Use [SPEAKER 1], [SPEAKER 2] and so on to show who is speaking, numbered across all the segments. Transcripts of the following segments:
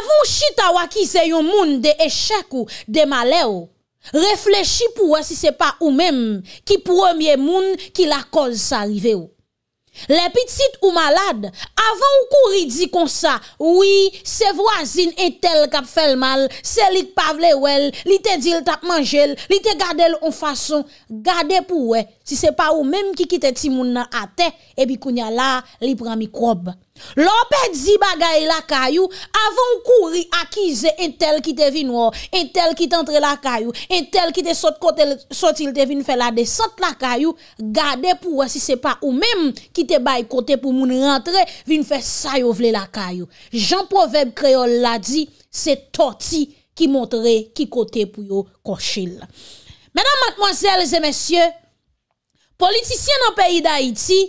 [SPEAKER 1] Avon chita wakise yon moun de eshek ou de male ou, reflechi pou wè si se pa ou mèm ki promye moun ki la kol sa rive ou. Le pitit ou malade, avon ou kouri di kon sa, oui, se voisin etel kap fel mal, se lik pavle ou el, li te dil tak manjel, li te gade l ou fason, gade pou wè, si se pa ou mèm ki kite ti moun nan ate, ebi kounya la li pran mikrob. Lopè di bagaye lakayou, avon kouri akize entel ki te vinou, entel ki te antre lakayou, entel ki te sotilte vin fè la de sot lakayou, gade pou wè si se pa ou mèm ki te bay kote pou moun rentre vin fè sayovle lakayou. Jean-Proveb Creole la di, se toti ki montre ki kote pou yo koshil. Mèdam matmozèl zè mèsyè, politisyen an peyi da iti,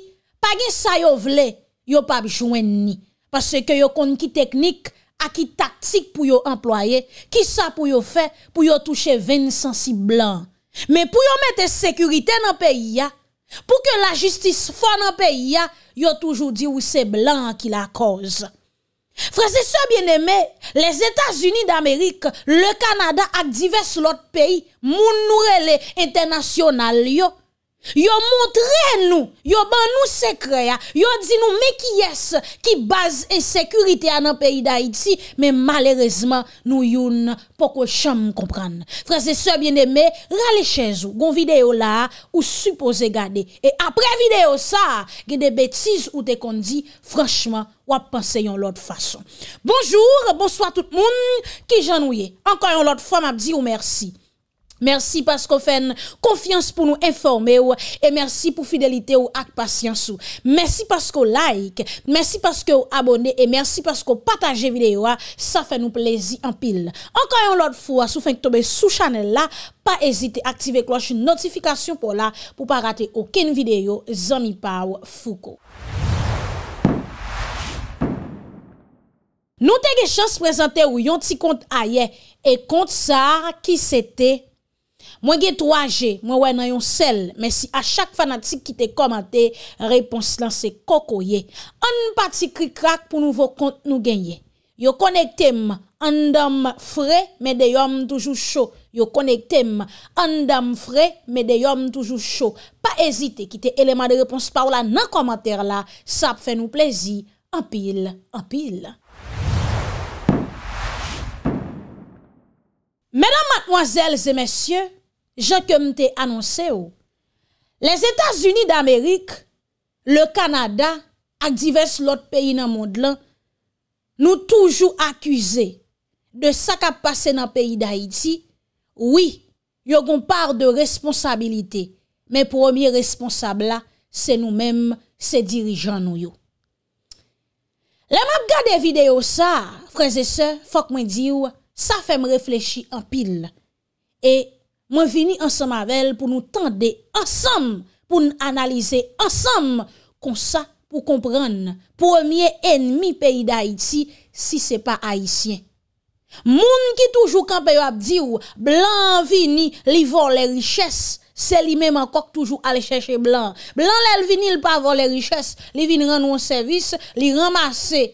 [SPEAKER 1] pagè sayovle lakayou. yo pa bi chwen ni. Pase ke yo kon ki teknik, a ki taktik pou yo employe, ki sa pou yo fe pou yo touche vin sensi blan. Me pou yo mette sekurite nan peyi ya, pou ke la justis fon nan peyi ya, yo toujou di ou se blan ki la koz. Frase se bieneme, les Etats-Unis d'Amerik, le Kanada ak divers lot peyi, moun noure le internasyonal yo, Yo montre nou, yo ban nou sekre ya Yo di nou mekiyes ki baz e sekurite anan peyi da iti Men malerezman nou yon poko chan m kompran Fransese bien de me, rale chen zou Gon videyo la ou supose gade E apre videyo sa, gen de betiz ou de kondi Fransman, wap panse yon lot fason Bonjour, bonsoit tout moun Ki jan ou ye, ankan yon lot fom ap di ou mersi Mersi pasko fen konfians pou nou informe ou e mersi pou fidelite ou ak pasyans ou. Mersi pasko like, mersi pasko abone e mersi pasko pataje videyo a, sa fe nou plezi an pil. Ankanyon lot fwa sou fen ktobè sou chanel la, pa ezite aktive kloche notifikasyon pou la pou pa rate oken videyo zanmi pa ou fuko. Nou te ge chans prezante ou yon ti kont a ye e kont sa ki se te fwak. Mwen gen tou aje, mwen wè nan yon sel, men si a chak fanatik ki te komante, repons lan se koko ye. An pati krikrak pou nouvo kont nou genye. Yo konekte m, an dam fre, men de yon toujou chou. Yo konekte m, an dam fre, men de yon toujou chou. Pa ezite ki te eleman de repons pa ou la nan komante la, sa ap fè nou plezi, apil, apil. Menan matmoazelze mensyen, jè kèm te annonse ou, les Etats-Unis d'Amérique, le Kanada, ak divers lot peyi nan mond lan, nou toujou akuse de sa kap pase nan peyi d'Haïti, oui, yo goun par de responsabilite, men premier responsable la, se nou menm se dirijan nou yo. Le map gade videyo sa, freze se, fok mwen diyo, sa fèm reflechi an pil, e, Mwen vini ansem avel pou nou tende ansem pou nou analize ansem kon sa pou kompran pou emye enmi peyi da iti si se pa Haitien. Moun ki toujou kan peyo ap diw, blan vini li vol le riches, se li men man kok toujou ale chèche blan. Blan lèl vini li pa vol le riches, li vini renou an servis, li ramase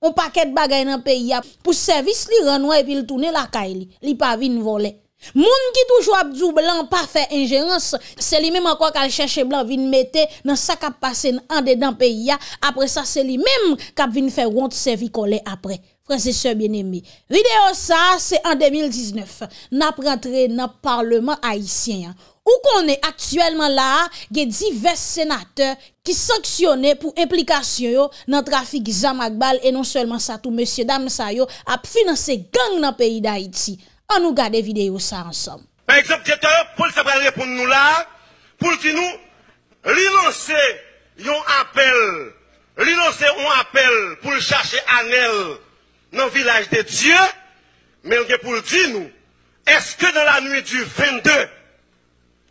[SPEAKER 1] an paket bagay nan peyi ap. Pou servis li renou epi l toune lakay li, li pa vin volè. Moun ki toujou ap djou blan pa fe injerans, se li mèm an kwa kal chèche blan vin metè nan sa kap pase nan andè dan peyi ya, apre sa se li mèm kap vin fe ront se vi kole apre. Frense se bien emi. Videyo sa, se an 2019, nap rentre nan parleman Haitien. Ou konè aktuelman la, gen divers sénate ki sanksyonè pou implikasyon yo nan trafik Zan Magbal et non selman sa tou M. Damsayo ap finanse gang nan peyi d'Haiti. nous garder vidéo ça ensemble. Par exemple,
[SPEAKER 2] Paul ça répondre nous là, pour dire nous, lancer un appel, lancer un appel pour chercher Anel dans le village de Dieu, mais pour dire nous, est-ce que dans la nuit du 22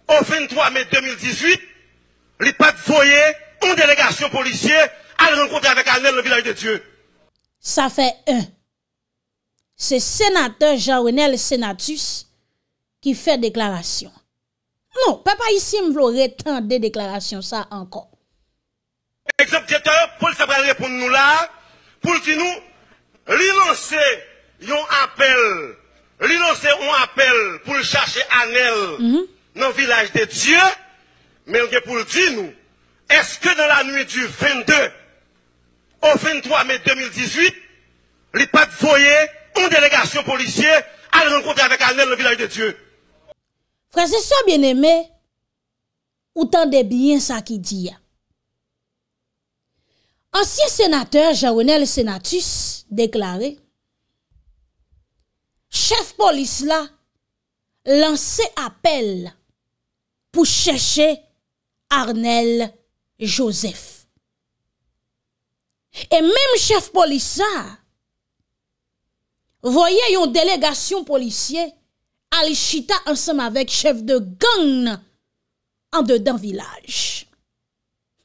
[SPEAKER 2] au 23 mai 2018, les de foyer, une délégation policière, à rencontrer avec Anel le village de Dieu? Ça fait un
[SPEAKER 1] c'est sénateur Jean-Renel Senatus qui fait déclaration. Non, papa ici me veut tant des déclarations ça encore.
[SPEAKER 2] Exemple, pour ça répondre nous là pour dire nous relancer un appel appel pour chercher Anel mhm. dans le village de Dieu mais pour dire nous est-ce que dans la nuit du 22 au 23 mai 2018 les pas voyaient une délégation policière à rencontrer avec Arnel le village de Dieu. Frère, c'est ça
[SPEAKER 1] bien aimé. Ou tendez bien ça qui dit. Ancien sénateur jean Senatus déclaré chef police là, lancé appel pour chercher Arnel Joseph. Et même chef police là, voye yon delegasyon polisye alishita ansam avek chef de gang an de dan vilaj.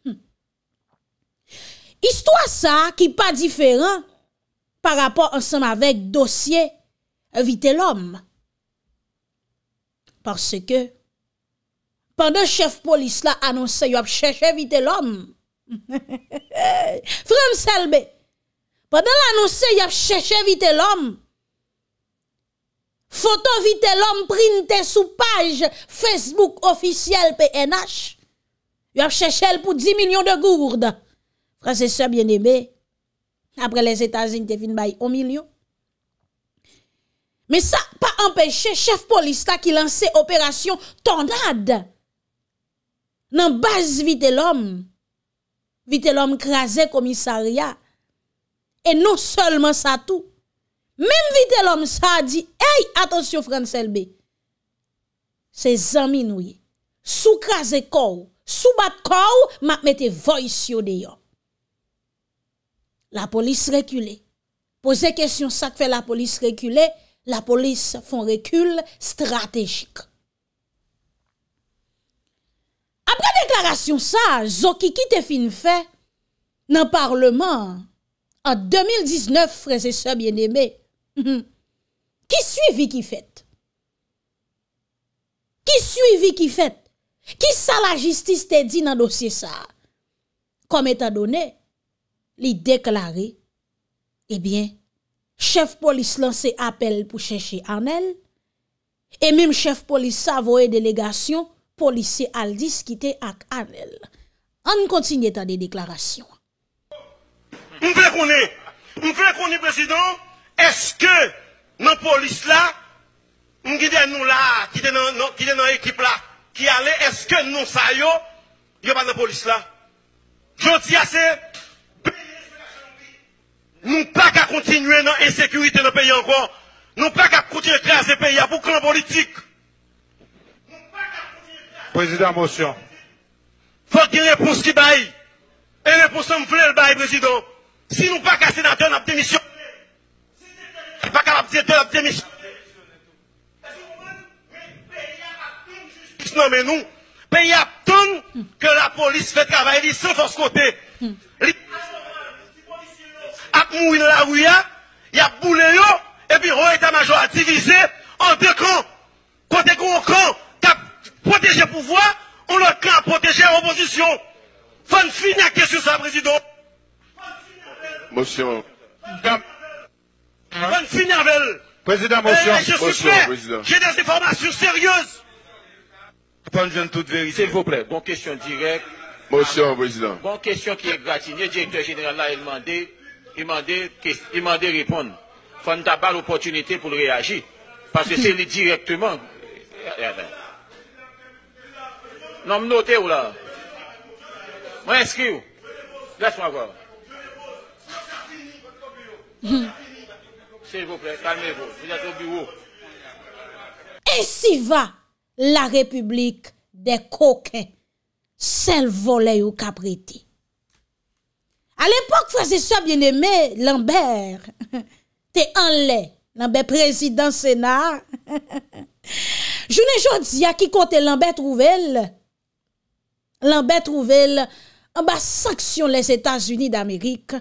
[SPEAKER 1] Hmm. Istwa sa ki pa diferan par rapor ansam avek dosye vite l'om. Parce ke pandan chef polis la anonsen yo ap cheche vite l'om. Fram selbe, pandan l'anonsen yo ap cheche vite l'om, Foto vitè l'homme printè sou page Facebook ofisiel PNH. Yo ap chèchèl pou 10 milyon de gourde. Fransè sè bienemè. Apre les Etats-Unis te finbaye 1 milyon. Mè sa pa empèchè, chef polista ki lansè operasyon tornade. Nan base vitè l'homme. Vitè l'homme krasè komissaria. E nou sèlman sa tout. Mèm vite lòm sa di, hey, atonsyon Fransel B. Se zaminouye, soukaze kòw, soubat kòw, makmète voysyo de yon. La polis rekyle. Poze kèsyon sa kve la polis rekyle, la polis fon rekyl strategik. Apre deklarasyon sa, Zoki ki te fin fè, nan parleman, an 2019, freze se bien eme, Ki mhm. suivi ki fèt? Ki suivi ki fèt? Ki sa la jistis te di nan dosye sa? Kome ta done, li deklare, ebyen, eh chef polis lanse apel pou chèche Arnel, e mèm chef polis sa voe delegasyon, polis se al diskite ak Arnel. An kontinye ta de deklarasyon.
[SPEAKER 2] Mwen fè konè, mwen fè konè presidant, Est-ce que nos policiers là, nous qui là, qui était dans l'équipe là, qui allaient, est-ce que nous ça n'y a pas de la police là? Je dis assez, nous pas qu'à continuer dans l'insécurité dans le pays encore. Nous pas qu'à continuer à créer ces pays à vous clan politique. Président Motion. Faut qu'il y ait une réponse qui baille. une réponse qui me fait le baille, Président. Si nous pas qu'à sénateur, nous la démission. Il n'est pas capable de dire démission. Non, mais nous, pays tant que la police fait travailler sans force côté. A mourir la rue, il hein? y a boulé, et puis état major a divisé en deux camps. Côté gros camp, cap protégé pouvoir, on le camp protéger l'opposition. Faut finir la question, ça, président. Monsieur. On finit avec
[SPEAKER 3] Président, motion. J'ai
[SPEAKER 2] des informations sérieuses. toute vérité. S'il vous plaît, bonne question directe. Motion, Président. Bonne question qui est gratinée. Le directeur général là, il m'a demandé, il m'a demandé répondre. Faut n'a pas l'opportunité pour réagir. Parce que c'est directement. Eh, eh, ben. Non, me notez où là. Moi, inscrit. Laisse-moi voir.
[SPEAKER 1] E si va la republik de koken, sel voley ou kapreti. A l'epok fwese sa bieneme, Lambert te anle, lambe prezident senar. Jounen jodi a ki kote Lambert Rouvelle, Lambert Rouvelle anba saksyon les Etats-Unis d'Amerik,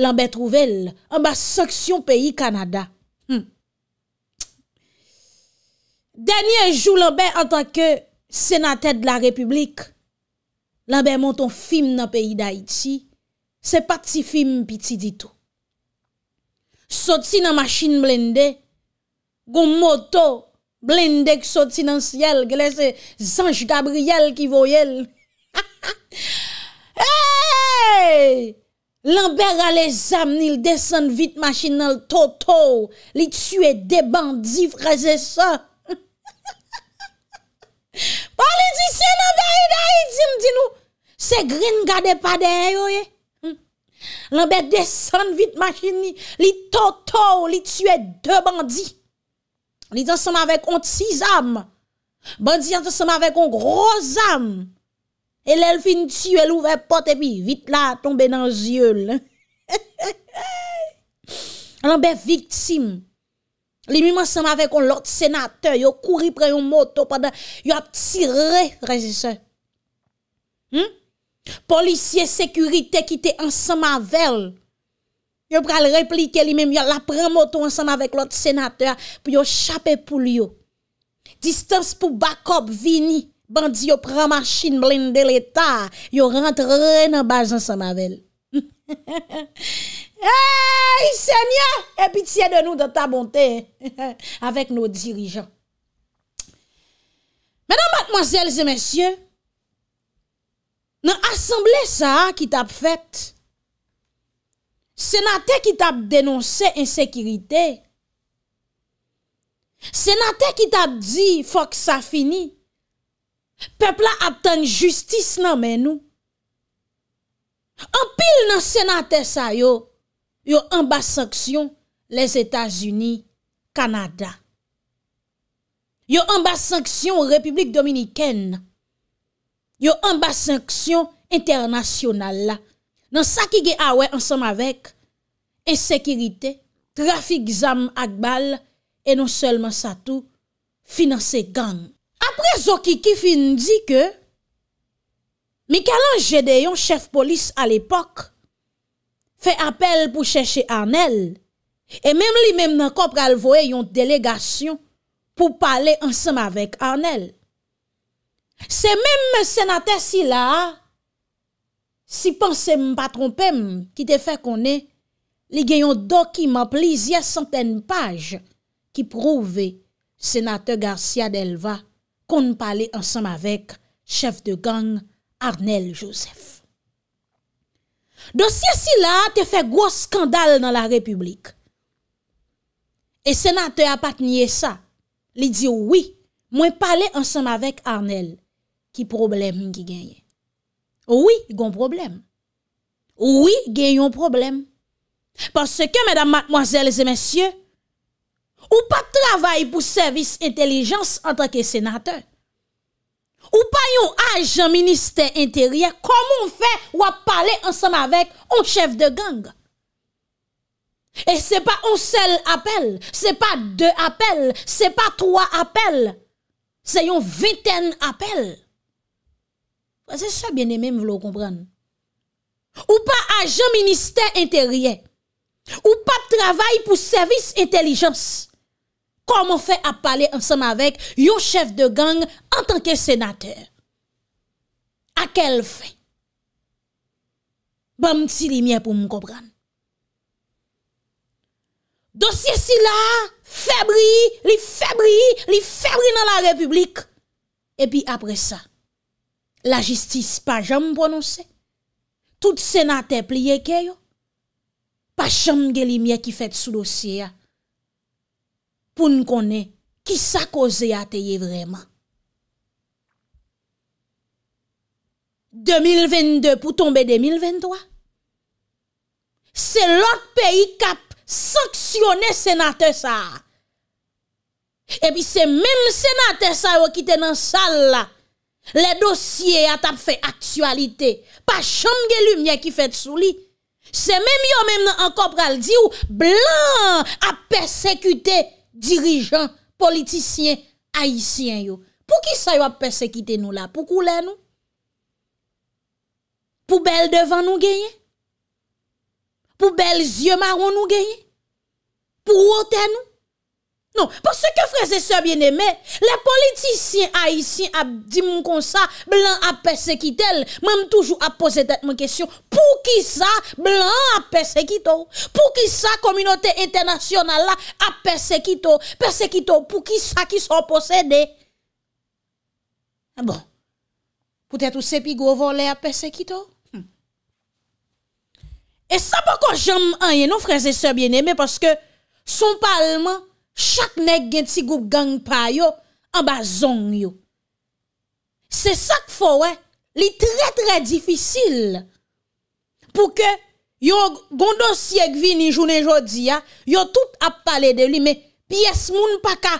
[SPEAKER 1] lanbe trouvel, anba saksyon peyi Kanada. Hmm. Danyen jou lanbe anta ke senatèd la republik, lanbe monton fim nan peyi da iti, se pati fim piti ditou. Soti nan maschin blendè, goun moto, blendè k soti nan siel, gwen se zanj Gabriel ki voyel. Heyyyy! Lanbe gale zam nil desen vit machin nan l toto, li tsu e debandi fraze sa. Politisyen nan dayi dayi di mdi nou, se grin gade pa den yo ye. Hmm. Lanbe desen vit machin ni, li toto, li tsu e debandi. Li dan seman vek on tsi zam, bandi dan seman vek on groz zam. El el fin ti, el ouve pot epi. Vit la, tombe nan zyeul. An be viktsim. Li mime ansanm avek on lot senatè. Yo kouri pre yon moto padan. Yo ap ti re rezise. Hmm? Polisye sekurite ki te ansanm avel. Yo pre al replike li mime. Yo la pre moto ansanm avek lot senatè. Yo chape pou li yo. Distans pou bakop vini. Bandi yo prema chine blinde l'Etat, yo rentre re nan bazan sa mavel. Hey, senya, epitiye de nou de ta bonte, avek nou dirijan. Menan, matmozèlze, mèsyè, nan asemble sa a ki tap fèt, senate ki tap denonse ensekiritè, senate ki tap di, fòk sa fini, Pepla ap ten justice nan menou. Anpil nan senate sa yo, yo anba sanksyon les Etats-Unis, Kanada. Yo anba sanksyon Republik Dominikène. Yo anba sanksyon internasyonal la. Nan sa ki ge awe ansam avek, ensekirite, trafik zam akbal, e non selman sa tou, finanse gang. apre Zoki Kifin di ke, mi kalan jede yon chef polis al epok, fe apel pou chèche Arnel, e mèm li mèm nan kop galvoe yon delegasyon pou pale ansèm avèk Arnel. Se mèm senate si la, si panse m patrompèm ki te fè konè, li gen yon dokiman plizye santèn page ki prouve senate Garcia Delva kon pali ansam avek chef de gang Arnel Joseph. Dosye si la, te fe gwo skandal nan la republik. E senate apat nye sa, li di ouwi, mwen pali ansam avek Arnel, ki problem ki genye. Ouwi, gon problem. Ouwi, genyon problem. Paseke, medan matmoazel e zemensye, Ou pas travail pour service intelligence en tant que sénateur. Ou pas un agent ministère intérieur. Comment on fait ou à parler ensemble avec un chef de gang? Et c'est pas un seul appel, c'est pas deux appels, c'est pas trois appels. C'est une vingtaine appels. C'est ça bien aimé, vous le comprendre. Ou pas agent ministère intérieur. Ou pape travaye pou servis intelijans Koman fe ap pale ansanm avek Yo chef de gang An tanke senate Akel fe Bam ti li mien pou m gobran Dosye si la Febri Li febri Li febri nan la republik E pi apre sa La jistis pa jam bonose Tout senate plie ke yo pa chanm geli mye ki fèt sou dosye ya, pou n konen, ki sa koze ya teye vreman. 2022 pou tombe 2023, se lot peyi kap saksyonè senate sa, e bi se menm senate sa yo ki tenan sal la, le dosye ya tap fè aktualite, pa chanm geli mye ki fèt sou li, Se menm yo menm nan an kopral di ou, blan ap persekute dirijan politisyen haisyen yo. Pou ki sa yo ap persekute nou la? Pou kou la nou? Pou bel devan nou genye? Pou bel zye maron nou genye? Pou wote nou? Non, parce que frères et sœurs bien-aimés, les politiciens haïtiens a dit comme ça, blanc a persécuté, même toujours a posé tête question, pour qui ça blanc a persécuté Pour qui ça communauté internationale a persécuté Persécuté pour qui ça qui sont possédés ah Bon. Peut-être que c'est gros volé à persécuté hmm. Et ça pourquoi j'aime rien non frères et sœurs bien-aimés parce que son parlement chak neg gen ti goup gang pa yo, anba zon yo. Se sak fo we, li tre tre difisil, pou ke yo gondos yek vi ni jounen jodi ya, yo tout ap pale de li, me piyes moun pa ka,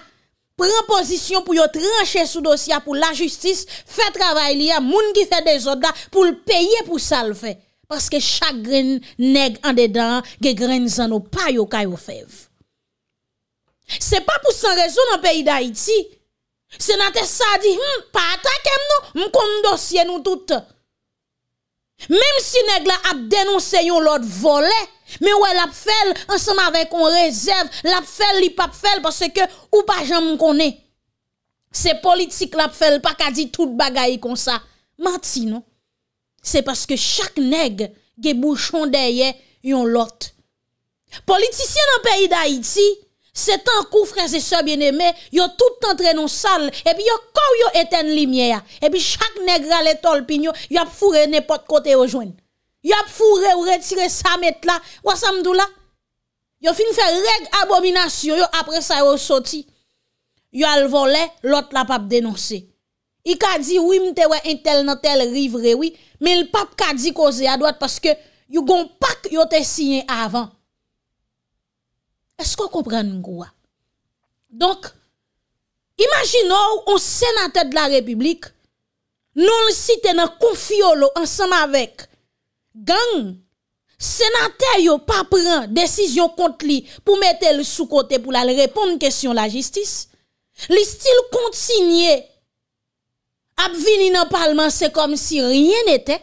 [SPEAKER 1] pren pozisyon pou yo tranche sou dosya pou la justis, fe travay li ya, moun ki fe dezoda, pou l'peye pou sal fe, paske chak gren neg an dedan, ge gren zan ou pa yo kayo fev. Se pa pou san rezon an peyi d'Haïti, se natè sa di, m, hmm, pa ata kem nou, m kon m dosye nou tout. Mem si neg la ap denonse yon lot volè, me wè la pfèl, an seman vek on rezèv, la pfèl li pa pfèl, parce ke ou pa jan m konè. Se politik la pfèl, pa ka di tout bagay kon sa. Mati nou. Se paske chak neg, ge bouchon deye yon lot. Politisyen an peyi d'Haïti, Se tan kou franse se bieneme, yo tout entrenon sal, epi yo kou yo eten limye ya, epi chak negra le tolpinyo, yo ap fure ne pot kote yo jwen. Yo ap fure ou retire sa metla, wa samdou la, yo fin fè reg abominasyon, yo apre sa yo soti, yo al volè, lot la pap denonse. I ka di wim te we entel nan tel rivrewi, men l pap ka di koze a doat, paske yo gon pak yo te sinye avan. Esko kompren nou gwa? Donk, imagino ou ou senatèd la republik, nou li site nan konfiyolo ansam avèk, gang, senatè yo pa pran desisyon kont li pou mette li sou kote pou la li repon nkèsyon la jistis, li stil kont sinye, ap vini nan parlman se kom si riyen etè,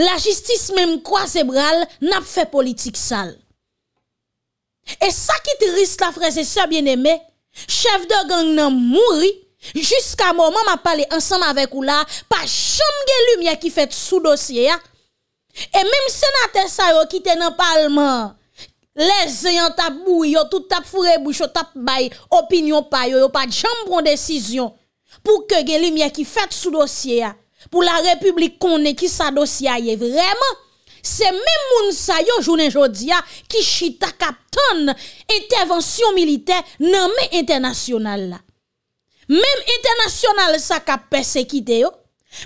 [SPEAKER 1] la jistis mem kwa zebral nap fè politik sal. E sa ki te riste la freze se bieneme, chef de gang nan mouri, jiska mouman ma pale ansanm avek ou la, pa chanm gen lumiye ki fet sou dosye ya, e mem senate sa yo ki tenan palman, le zeyan tap bou yo, tout tap fure bou, chanm tap bay, opinyon payo, yo pa chanm pron desisyon, pou ke gen lumiye ki fet sou dosye ya, pou la republik konen ki sa dosye ya, yè vreman, Se men moun sa yo jounen jodia ki chita kap ton intervensyon milite nan men internasyonal la. Men internasyonal sa kap persekite yo.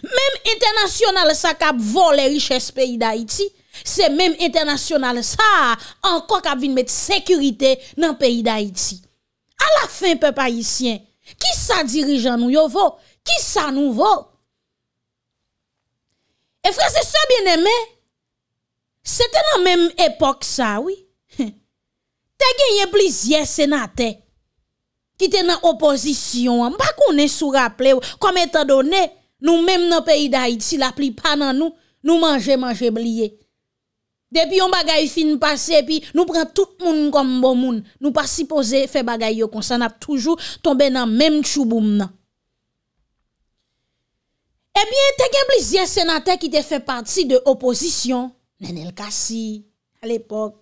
[SPEAKER 1] Men internasyonal sa kap vol le riches peyi da iti. Se men internasyonal sa ankon kap vin met sekurite nan peyi da iti. A la fin pe pa isyen, ki sa dirijan nou yo vo? Ki sa nou vo? E fran se sa bien eme? Se te nan menm epok sa, oui. Te genye blizye senate. Ki te nan opozisyon. Mpa konen sou rapple ou. Kom etan donen, nou menm nan peyi da Haiti. La pli pan nan nou. Nou manje manje bliye. Depi yon bagay fin pase. Pi nou pre tout moun kom bon moun. Nou pasi pose fe bagay yo. Kon san ap toujou tombe nan menm chou boum nan. Ebyen, eh te genye blizye senate. Ki te fe parti de opozisyon. Nenel Kassi, al epok,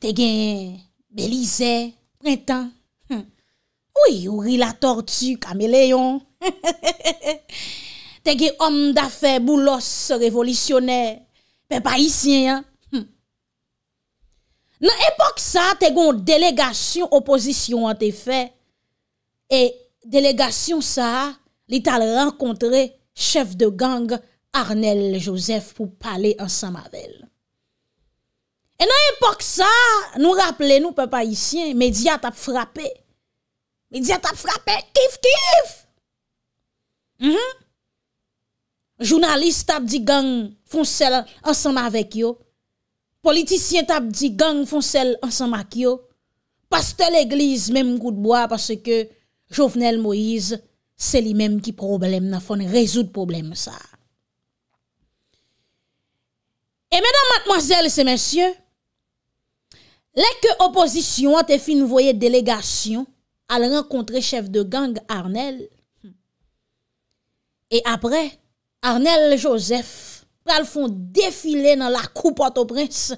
[SPEAKER 1] te gen Belize, printan. Ou yi yuri la tortue, Kameléon. Te gen om da fe, Boulos, revolisyonè, pe païsien. Nan epok sa, te gen delegasyon, oposisyon an te fe. E delegasyon sa, li tal renkontre, chef de ganga. Arnel Joseph pou pale ansama vel E nan yon pok sa Nou rappele nou papa isyen Media tap frape Media tap frape Kif kif mhm. Jounalist tap di gang Fonsel ansama vek yo Politisyen tap di gang Fonsel ansama kyo Pastel eglise menm gout boa Pase ke Jovenel Moise Se li menm ki problem Nan fon rezout problem sa Et mesdames, mademoiselles et messieurs, lèkè opposition a te fi nou voyè délégation, al renkontre chef de gang Arnel, et apre, Arnel Joseph, pral fon defile nan la coupote au prince,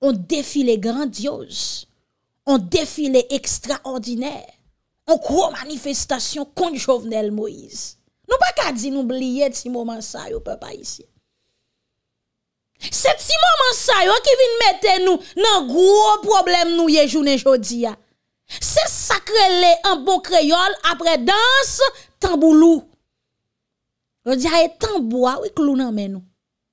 [SPEAKER 1] on defile grandiose, on defile extraordinaire, on kwo manifestasyon kon jovenel Moïse. Nou pa ka di nou blyè ti mouman sa yo pe pa isye. Sè ti mòman sa yo ki vin mette nou nan gwo problem nou ye jounen jodi ya. Sè sakre le anpon kreyol apre dans, tambou lou. Jodi aye tambou a ah, wik lounan men nou.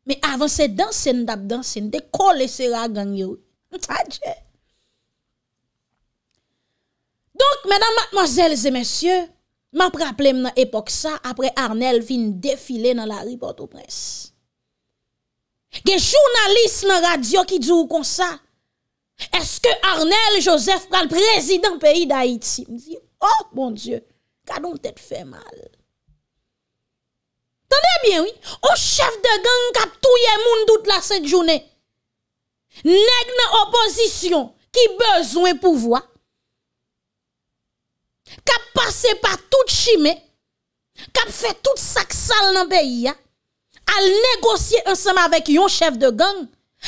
[SPEAKER 1] Me avan se dansen dap dansen de kò e lesera gang yo. A dje. Donk menan matmozèl zè mèsyè, ma praplem nan epok sa apre Arnel vin defile nan la ripotopresse. Des journalistes dans radio qui disent comme ça. Est-ce que Arnel Joseph le président pays d'Haïti? Me dit, oh mon Dieu, kadon tête fait mal. Tenez bien, oui. Au chef de gang qui a moun tout la cette journée. Nèg nan opposition qui besoin pouvoir. Qui a passé par toute chimée. Qui fait tout sac sale dans le pays. al negosye ansama avèk yon chèv de gang,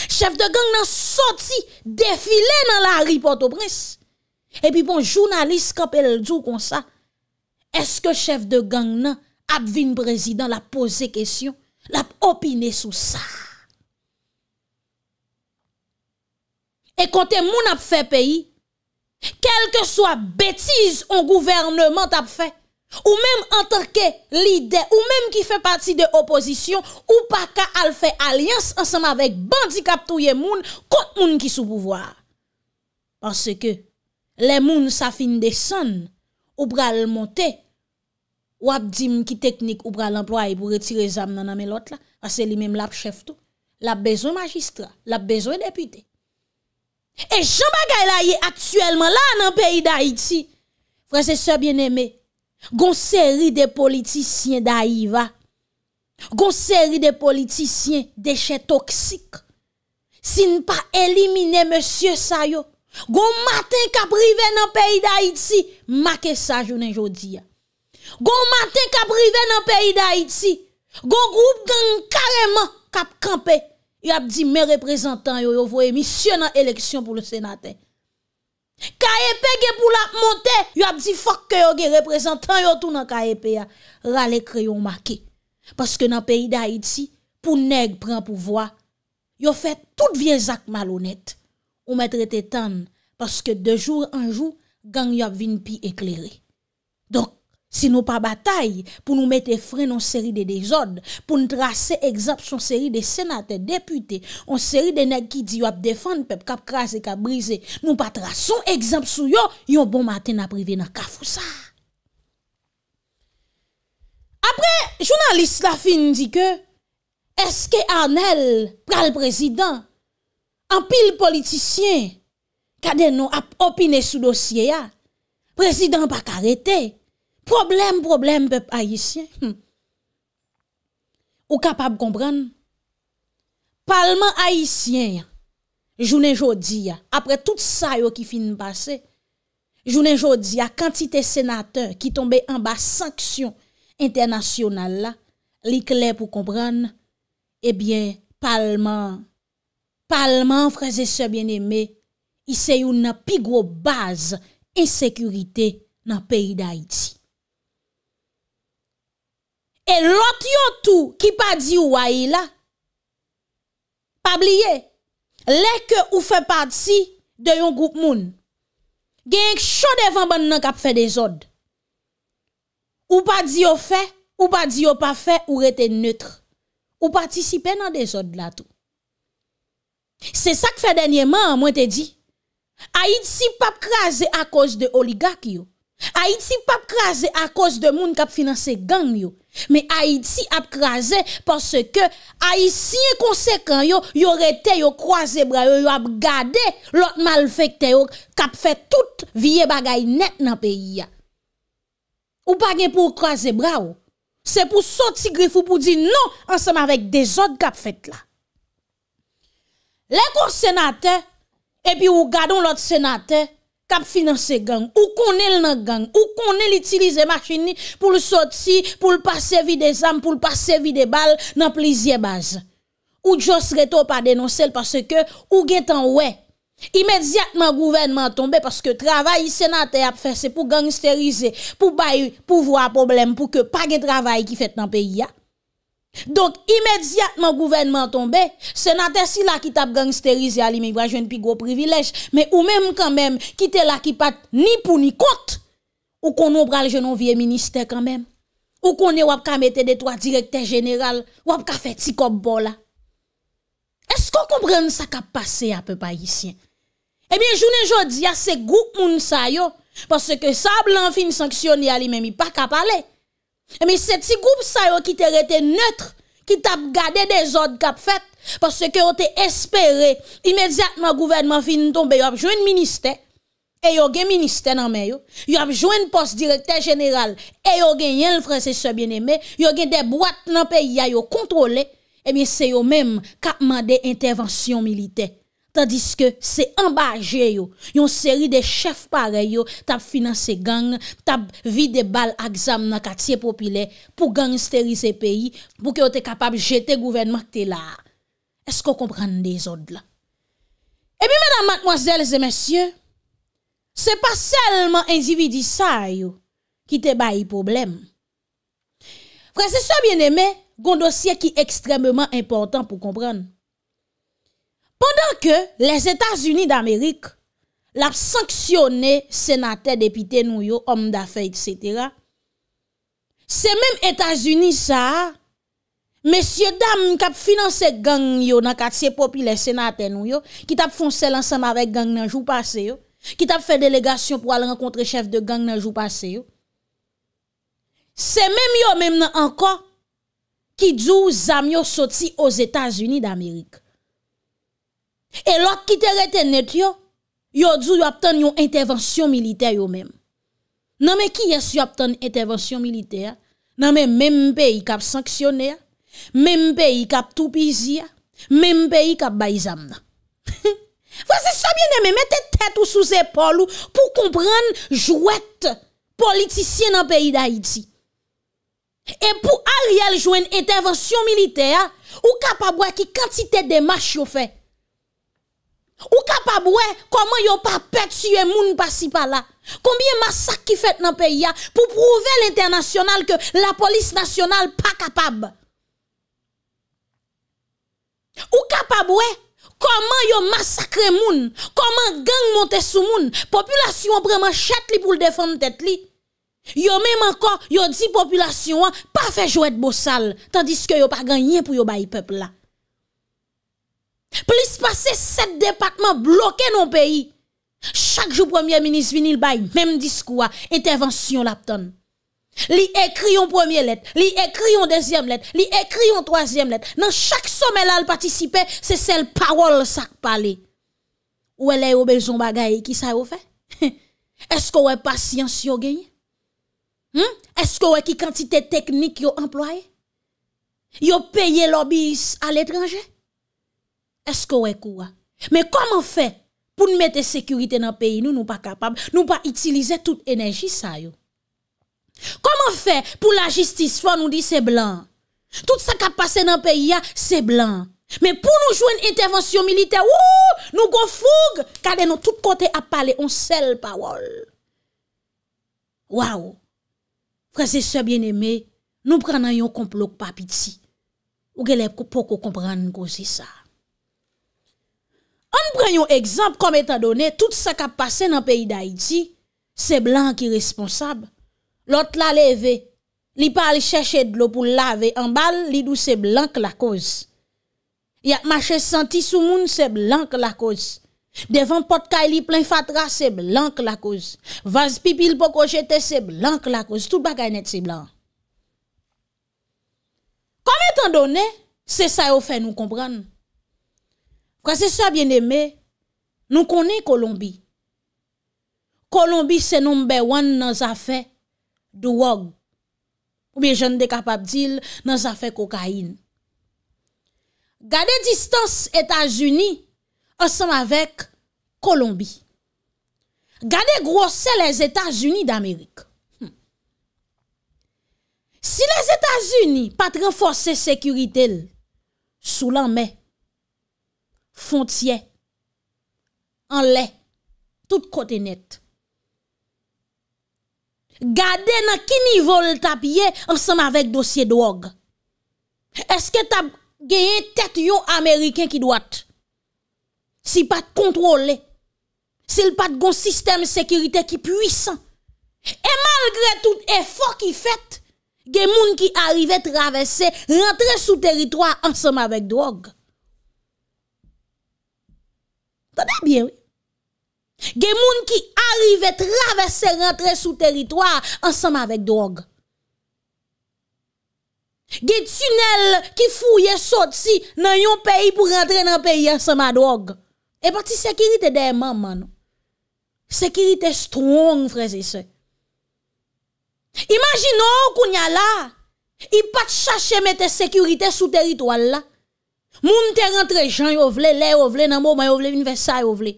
[SPEAKER 1] chèv de gang nan soti defile nan la ripotobris, epi bon, jounalist kapel djou kon sa, eske chèv de gang nan ap vin prezidant la pose kesyon, la opine sou sa. E kontè moun ap fè peyi, kelke so ap betiz ou gouvernement ap fè, Ou mèm anterke lide Ou mèm ki fè pati de oposisyon Ou pa ka al fè alians Ansem avèk bandikap touye moun Kont moun ki sou pouvoar Pense ke Le moun sa fin deson Ou pral monte Ou ap di m ki teknik ou pral employe Pou retire zam nan anmelot la Ase li mèm lap chef tou Lap bezon magistra, lap bezon depute E chan bagay la ye Aktuelman la nan peyi da Haiti Frase se bien eme Gon seri de politisyen da Iva, gon seri de politisyen deche toksik, si n pa elimine monsye sa yo, gon maten kaprive nan peyi da Iti, ma ke sa jounen jodi ya. Gon maten kaprive nan peyi da Iti, gon groub gen kalema kap kampe, yo ap di men reprezentan yo yo voye misyonan eleksyon pou le senaten. Kayepe gen pou lak monte Yo ap di fok ke yo gen reprezentant Yo tou nan kayepe ya Rale kreyon make Paske nan peyi da iti Pou neg pren pou vwa Yo fet tout vye zak malonet Ou mette rete tan Paske de joun an joun Gang yo ap vin pi eklere Dok Si nou pa batay pou nou mette fre nan seri de dezod, pou nou trase egzaps yon seri de senate depute, yon seri de nek ki di wap defan pep kap kras e kap brise, nou pa trase yon egzaps sou yo, yo bon maten aprive nan kafousa. Apre, jounalist la fin di ke, eske Arnel pral prezident, an pil politisyen, kade nou ap opine sou dosye ya, prezident bak arete, problem, problem, pep Haitien, hmm. ou kapab kompran, palman Haitien, jounen jodi, apre tout sa yo ki fin passe, jounen jodi, a kantite senate ki tombe an ba sanksyon internasyonal la, li klep ou kompran, ebyen, eh palman, palman, fraze se bien eme, i se yon nan pigwo baz, insekurite nan peyi da Haiti. E lot yo tou ki pa di yo waye la. Pabliye, leke ou fe patsi de yon goup moun. Genk chodevan ban nan kap fe dezod. Ou pa di yo fe, ou pa di yo pa fe, ou rete neutre. Ou pa tisipe nan dezod la tou. Se sak fe denye man an mwen te di. Ayit si pap kraze a koz de oligak yo. Haiti ap kraze a kos de moun kap finanse gang yo Me Haiti ap kraze Pase ke Haiti siye konsekwen yo Yo rete yo kroaze bra yo Yo ap gade lot mal fekte yo Kap fe tout viye bagay net nan peyi ya Ou pa gen pou kroaze bra yo Se pou sotigrif ou pou di non Ansem avèk de zot kap fekle Lèk ou senate E pi ou gade ou lot senate Kap finanse gang, ou konel nan gang, ou konel itilize machini pou l'soti, pou l'passevi de zan, pou l'passevi de bal nan plizye baz. Ou jos reto pa denonsel parce ke ou gen tan we. Imediatman gouvenman tombe parce ke travayi senate ap fese pou gangsterize, pou bayi pou vwa problem pou ke pa gen travayi ki fet nan peyi ya. Donc, immédiatement, gouvernement tombé, sénateur si l'a qui tape gangstérisé à l'immigration, plus gros privilège, mais ou même quand même, qui te là qui pat ni pour ni compte, ou qu'on oubra le jeune vieux ministère quand même, ou qu'on est wap ka mette des trois directeurs général, wap ka fait si bon là. Est-ce qu'on comprend ça qui a passé à peu ici Eh bien, journée jodi, c'est groupe moun sa yo, parce que ça blanc fin sanctionné à lui-même, il pas qu'à parler. Mais eh c'est ce groupe ça qui t'a neutre, qui t'a gardé des ordres qu'a fait parce que on t'a espéré immédiatement le gouvernement fin tomber, a joué un ministère et yo un ministère dans la yo. a joué un poste directeur général et yo gagné le frère bien-aimé, yo joué des boîtes dans le pays yo contrôlé. et eh bien c'est eux même qui demandé intervention militaire. tandis ke se ambaje yo, yon seri de chef pare yo, tab finanse gang, tab vide bal aksam nan katye popile, pou gangsterize peyi, pou ke yo te kapab jete gouvernement te la. Esko komprende zon la? E bi, madame, mademoiselles et messieurs, se pa selman individu sa yo, ki te bayi probleme. Fransesso bien aime, gondosye ki ekstremement important pou komprende. Pendan ke les Etats-Unis d'Amerik l ap sanksyone senate depite nou yo, om da fe, etc. Se menm Etats-Unis sa, mesye dam kap finanse gang yo nan katse popile senate nou yo, ki tap fonse lansam avek gang nan jou pase yo, ki tap fe delegasyon pou al renkontre chef de gang nan jou pase yo, se menm yo menm nan anka ki djou zam yo soti os Etats-Unis d'Amerik. Et l'autre qui te rete net yo, yo une intervention militaire yo même. Non mais qui est qui obtenu intervention militaire? Non mais même pays qui a sanctionné, même pays qui a tout pizia, même pays qui a baïzam. Voici ça bien aimé, mettez tête ou sous épaule pour comprendre jouette politicien dans le pays d'Haïti. Et pour Ariel jouer une intervention militaire, ou capable de quantité de marches fait. Ou capable ouais comment yo pas tuer moun pas si pas là. Combien massacres qui fait dans pays pour prouver l'international que la police nationale pas capable. Ou capable ouais comment yo massacrer moun, comment gang monter sous moun, population prend manchette li pour le défendre tête li. Yo même encore yo dit population pas fait jouer de bossal tandis que yo pas gagné pour yo bail peuple là. Plus passer sept départements bloqués dans le pays. Chaque jour, premier ministre vient bail, même discours, intervention l'apton. écrit en première lettre, il écrit en deuxième lettre, il écrit en troisième lettre. Dans chaque sommet là, elle participait, c'est celle parole ça parler. Ou elle est au besoin bagaille qui ça fait? Est-ce qu'on a patience de hmm? Est-ce qu'on a qui quantité technique yo employé? Yo payé l'objet à l'étranger? Esko wè kouwa? Mè koman fè pou nou mette sekurite nan peyi? Nou nou pa kapab. Nou pa itilize tout enerji sa yo. Koman fè pou la jistis? Fò nou di se blan. Tout sa kapase nan peyi ya, se blan. Mè pou nou jwèn intervensyon milite? Wou! Nou go foug! Kade nou tout kote ap pale. On sel pa wol. Waw! Frase se bien eme, nou prana yon komplok papit si. Ou gele pou ko kompran nou go zi sa. Anprenyon ekzamp kom etan donen, tout sa ka pase nan peyi da iti, se blan ki responsab. Lot la leve, li pa li cheshe dlo pou lave, anbal, li dou se blan ki la koz. Ya machè senti sou moun, se blan ki la koz. Devan potka li plen fatra, se blan ki la koz. Vaz pipil poko jete, se blan ki la koz. Tout bagay net se blan. Kom etan donen, se sa yo fè nou kompran. Kwa se soye bien eme, nou konen Kolombi. Kolombi se nou mbe wan nan zafè duwog. Ou bi jen de kapap dil nan zafè kokain. Gade distans Etat-Unis, ansan avèk Kolombi. Gade grosè les Etat-Unis d'Amerik. Hmm. Si les Etat-Unis pat renforsè sekuritel sou lan mè, Fonsye, anle, tout kote net. Gade nan ki nivou l tapye ansanm avek dosye drog. Eske tap geye tet yo Ameriken ki doat. Si pat kontrole, si pat gon sistem sekirite ki pwisan. E malgre tout efok ki fet, ge moun ki arive travesse rentre sou teritwa ansanm avek drog. Ge moun ki arrive travesse rentre sou teritwa ansama vek drog Ge tunel ki fouye sot si nan yon peyi pou rentre nan peyi ansama drog E pati sekirite deyman man non. Sekirite strong freze se Imagino ou koun ya la I pati chache mette sekirite sou teritwal la Moun tè rentre jan yo vle, lè yo vle, nan mou mwen yo vle, vin vè sa yo vle.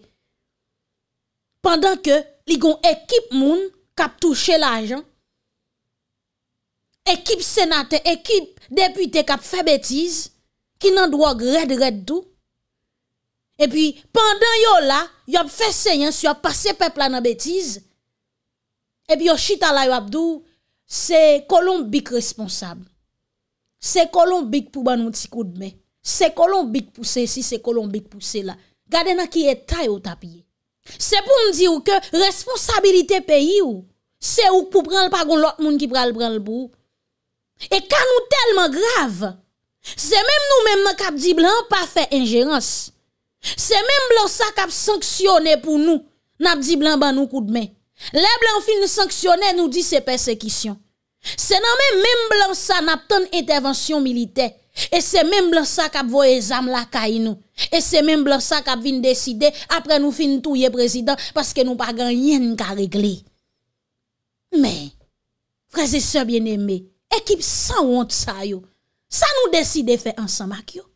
[SPEAKER 1] Pendan ke li goun ekip moun kap touche la jan, ekip senate, ekip depute kap fè betiz, ki nan dwo gred red dwo, e pi, pendan yo la, yo fè se nyan si yo ap pase pepla nan betiz, e pi yo chita la yo ap dwo, se kolombik responsable. Se kolombik pou ban moun ti koud mè. Se kolon bik pou se si, se kolon bik pou se la. Gade na ki etay ou tapye. Se pou m di ou ke, responsabilite peyi ou. Se ou pou pranl pa goun lot moun ki pranl pranl bou. E ka nou telman grav. Se menm nou menm kap di blan pa fe injerans. Se menm blan sa kap sanksyone pou nou. Nap di blan ban nou koud men. Le blan fin sanksyone nou di se persekisyon. Se nan menm menm blan sa nap ton intervensyon militey. E se men blan sa kap voye zam la kay nou. E se men blan sa kap vin deside apre nou fin touye prezident. Paske nou pa gan yen ka regli. Men, preziseur bien eme, ekip san want sa yo. Sa nou deside fe ansan mak yo?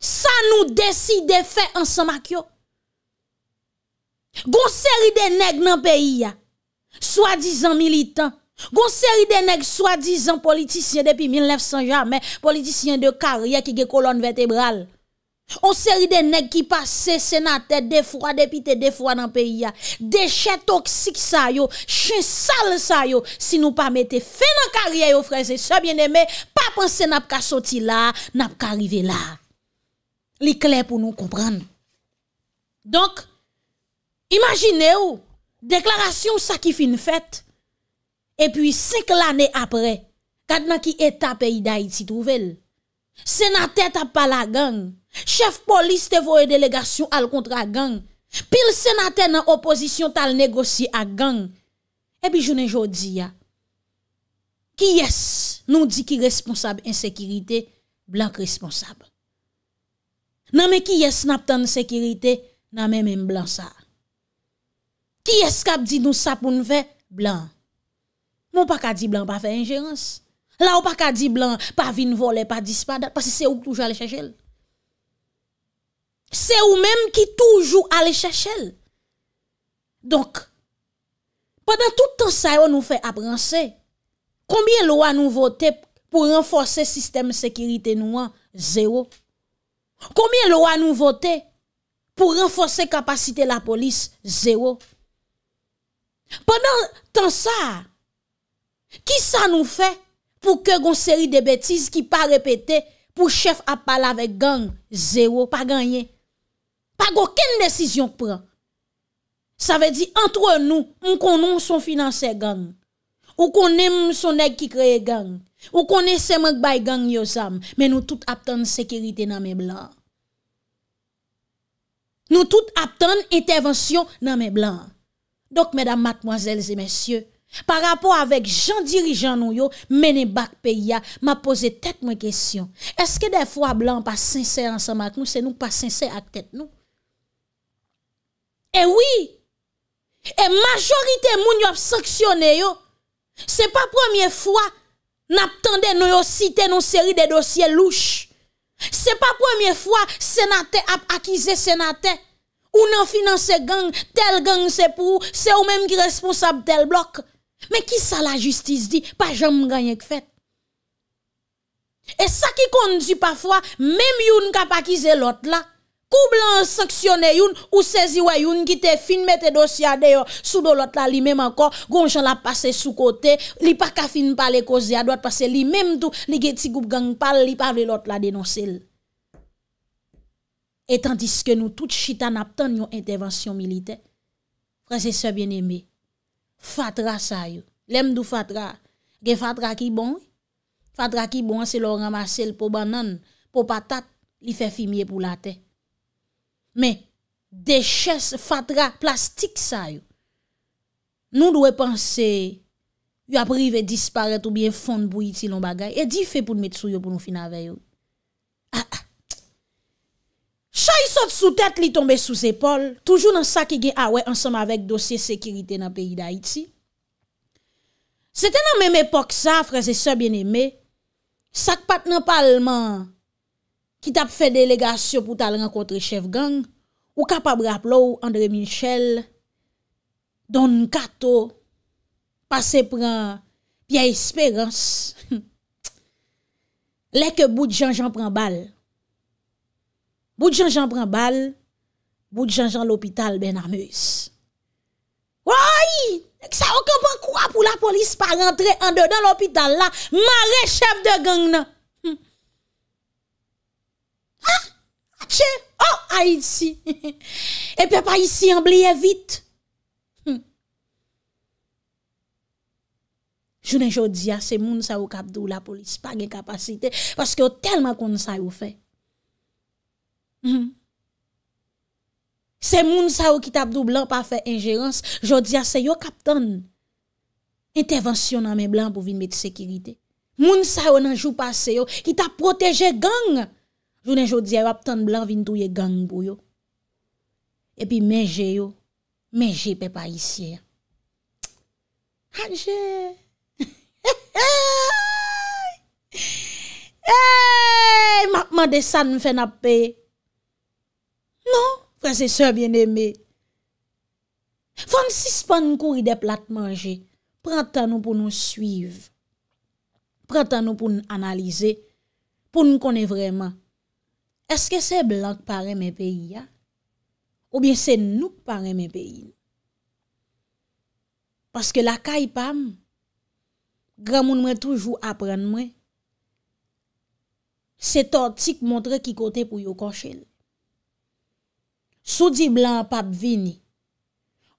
[SPEAKER 1] Sa nou deside fe ansan mak yo? Gonseri de neg nan peyi ya. Swa dizan militan. Gon seri de neg swa dizan politisyen depi 1900 janme Politisyen de karye ki ge kolon vertebral On seri de neg ki pase se na tete de fwa depi te de fwa nan peyi ya Dechet toksik sa yo, chen sal sa yo Si nou pa mete fe nan karye yo freze Se bien eme, pa pense nap ka soti la, nap ka rive la Li kler pou nou kompran Donk, imagine ou Deklarasyon sa ki fi nou fet E pi 5 l'anè apre, kat nan ki eta pey da iti trouvel. Senate tap pala gang, chef polis te voye delegasyon al kontra gang. Pil senate nan oposisyon tal negosi a gang. E pi jounen jodi ya, ki yes nou di ki responsab insekirite, blan responsab. Nan men ki yes nap tan sekirite, nan men men blan sa. Ki yes kap di nou sapoun ve, blan. Mon pas qu'à blanc, pas faire ingérence. Là, ou pas qu'à blanc, pas vin voler, pas disparaître, parce que c'est où toujours aller chercher. C'est ou même qui toujours aller chercher. Donc, pendant tout temps ça, on nous fait apprendre. Combien de lois nous voté pour renforcer le système de sécurité nous hein? Zéro. Combien de lois nous voté pour renforcer la capacité de la police Zéro. Pendant temps ça, Ki sa nou fe pou ke goun seri de betiz ki pa repete pou chef apal avek gang, zero, pa ganyen. Pa goun ken desisyon pren. Sa ve di, antre nou, moun konon moun son finanse gang. Ou konen moun son egg ki kreye gang. Ou konen seman kbay gang yo sam. Men nou tout aptan sekerite nan men blan. Nou tout aptan intervensyon nan men blan. Dok, medan matmoazelze men sye, Par rapport avèk jan dirijan nou yo, menen bak pe ya, ma pose tet mwen kesyon. Eske defwa blan pa sinse ansan mak nou, se nou pa sinse ak tet nou? E wè, e majorite moun yo ap saksyonè yo. Se pa premier fwa, nap tende nou yo site nou seri de dosye louch. Se pa premier fwa, senate ap akize senate. Ou nan finanse gang, tel gang se pou, se ou men responsab tel blok. Men ki sa la justice di? Pa jom ganyek fet. E sa ki kondi pafwa, menm yon kapakize lot la, kou blan saksyonen yon, ou sezi woy yon, kite fin mette dosya deyo, sou do lot la li menm anko, gonj la pase sou kote, li pa kafin pale koze a doat, pase li menm tou, li geti koup gang pal, li pa vre lot la denonse l. Et tandis ke nou tout chitan aptan yon intervensyon milite, prese se bien eme, Fatra sa yo, lem do fatra, ge fatra ki bon, fatra ki bon se lo ramase l po banan, po patat, li fe fimiye pou late. Me, deches, fatra, plastik sa yo. Nou do we panse, yo apri ve dispare tou biye fond bouy ti lon bagay, e di fe pou dme tsou yo pou nou finave yo. Ha ah, ah. ha. Chay sot sou tèt li tombe sou zépol, Toujou nan sa ki gen awè, ah Ansem avèk dosye sekirite nan peyi d'Haïti. Zète nan mèmèpok sa, Fraze sè bienemè, Sak pat nan palman, Ki tap fè delegasyon pou tal renkontre chev gang, Ou kap ap rap lou, Andre Michel, Don Nkato, Pase pran, Pia Espérance, Lè ke bout jan jan pran bal, Bout jan jan pran bal, bout jan jan l'opital ben ameus. Woy! Sa okan pan kwa pou la polis pa rentre an de dan l'opital la, mare chef de gang nan! Ha! Hm. Ah, Ache! Oh! A iti! E pe pa iti ambliye vit! Joun en hm. jodi ya, se moun sa ou kap dou la polis pa gen kapasite, paske yo telman kon sa ou fek. Mm-hmm. Se moun sa ou ki tap do blan pa fe injerans Jodi a se yo kap ton Intervention nan men blan pou vin beti sekirite Moun sa ou nan jou pa se yo Ki tap proteje gang Jounen jodi a yo ap ton blan vin touye gang pou yo Epi menje yo Menje pe pa isye Anje Eee Eee Makman de san fè nap pe Eee Non, prese sè bien eme. Fon si s'pan nou kouri de plat manje, praten nou pou nou suive. Praten nou pou nou analize, pou nou konè vreman. Eske se blan k pare mè peyi ya? Ou bien se nou k pare mè peyi? Paske la kay pam, gran moun mwen toujou apren mwen. Se tor tik montre ki kote pou yo koshe lè. Soudi blan pap vini,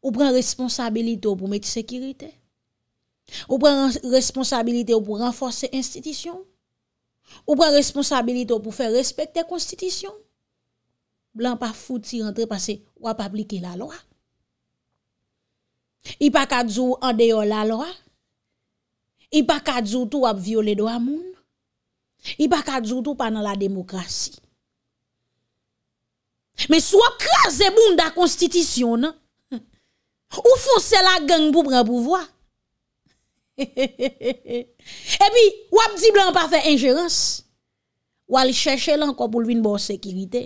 [SPEAKER 1] ou pren responsabilite ou pou meti sekirite. Ou pren responsabilite ou pou renforce institisyon. Ou pren responsabilite ou pou fe respekte konstitisyon. Blan pa fouti rentre pase ou ap aplike la loa. I pa kadzou ande yo la loa. I pa kadzou tou ap viole do amoun. I pa kadzou tou panan la demokrasi. Men sou a kras e boum da konstitisyon, nan? Ou fon se la gang pou prebouvoa? E pi, wap di blan pa fe injerans? Ou al chèche lanko pou lvin bo sekirite?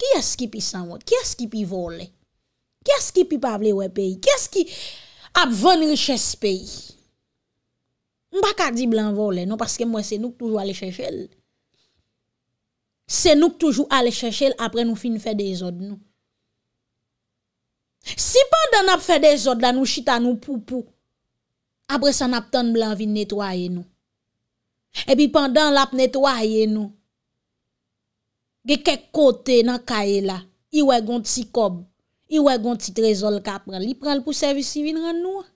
[SPEAKER 1] Ki eski pi san wot? Ki eski pi vole? Ki eski pi pavle wè peyi? Ki eski ap ven rin chèche peyi? Mbak a di blan vole, nan? Paske mwen se nouk touj wale chèche l. Se nouk toujou alè chèchèl apre nou fin fè de zòd nou. Si pandan ap fè de zòd dan nou chita nou poupou, apre san ap tan blan vin netwaye nou. Epi pandan ap netwaye nou, ge kek kote nan kaye la, i wè gont si kob, i wè gont si trezol kapre, li pren l pou servisi vin rann nou a.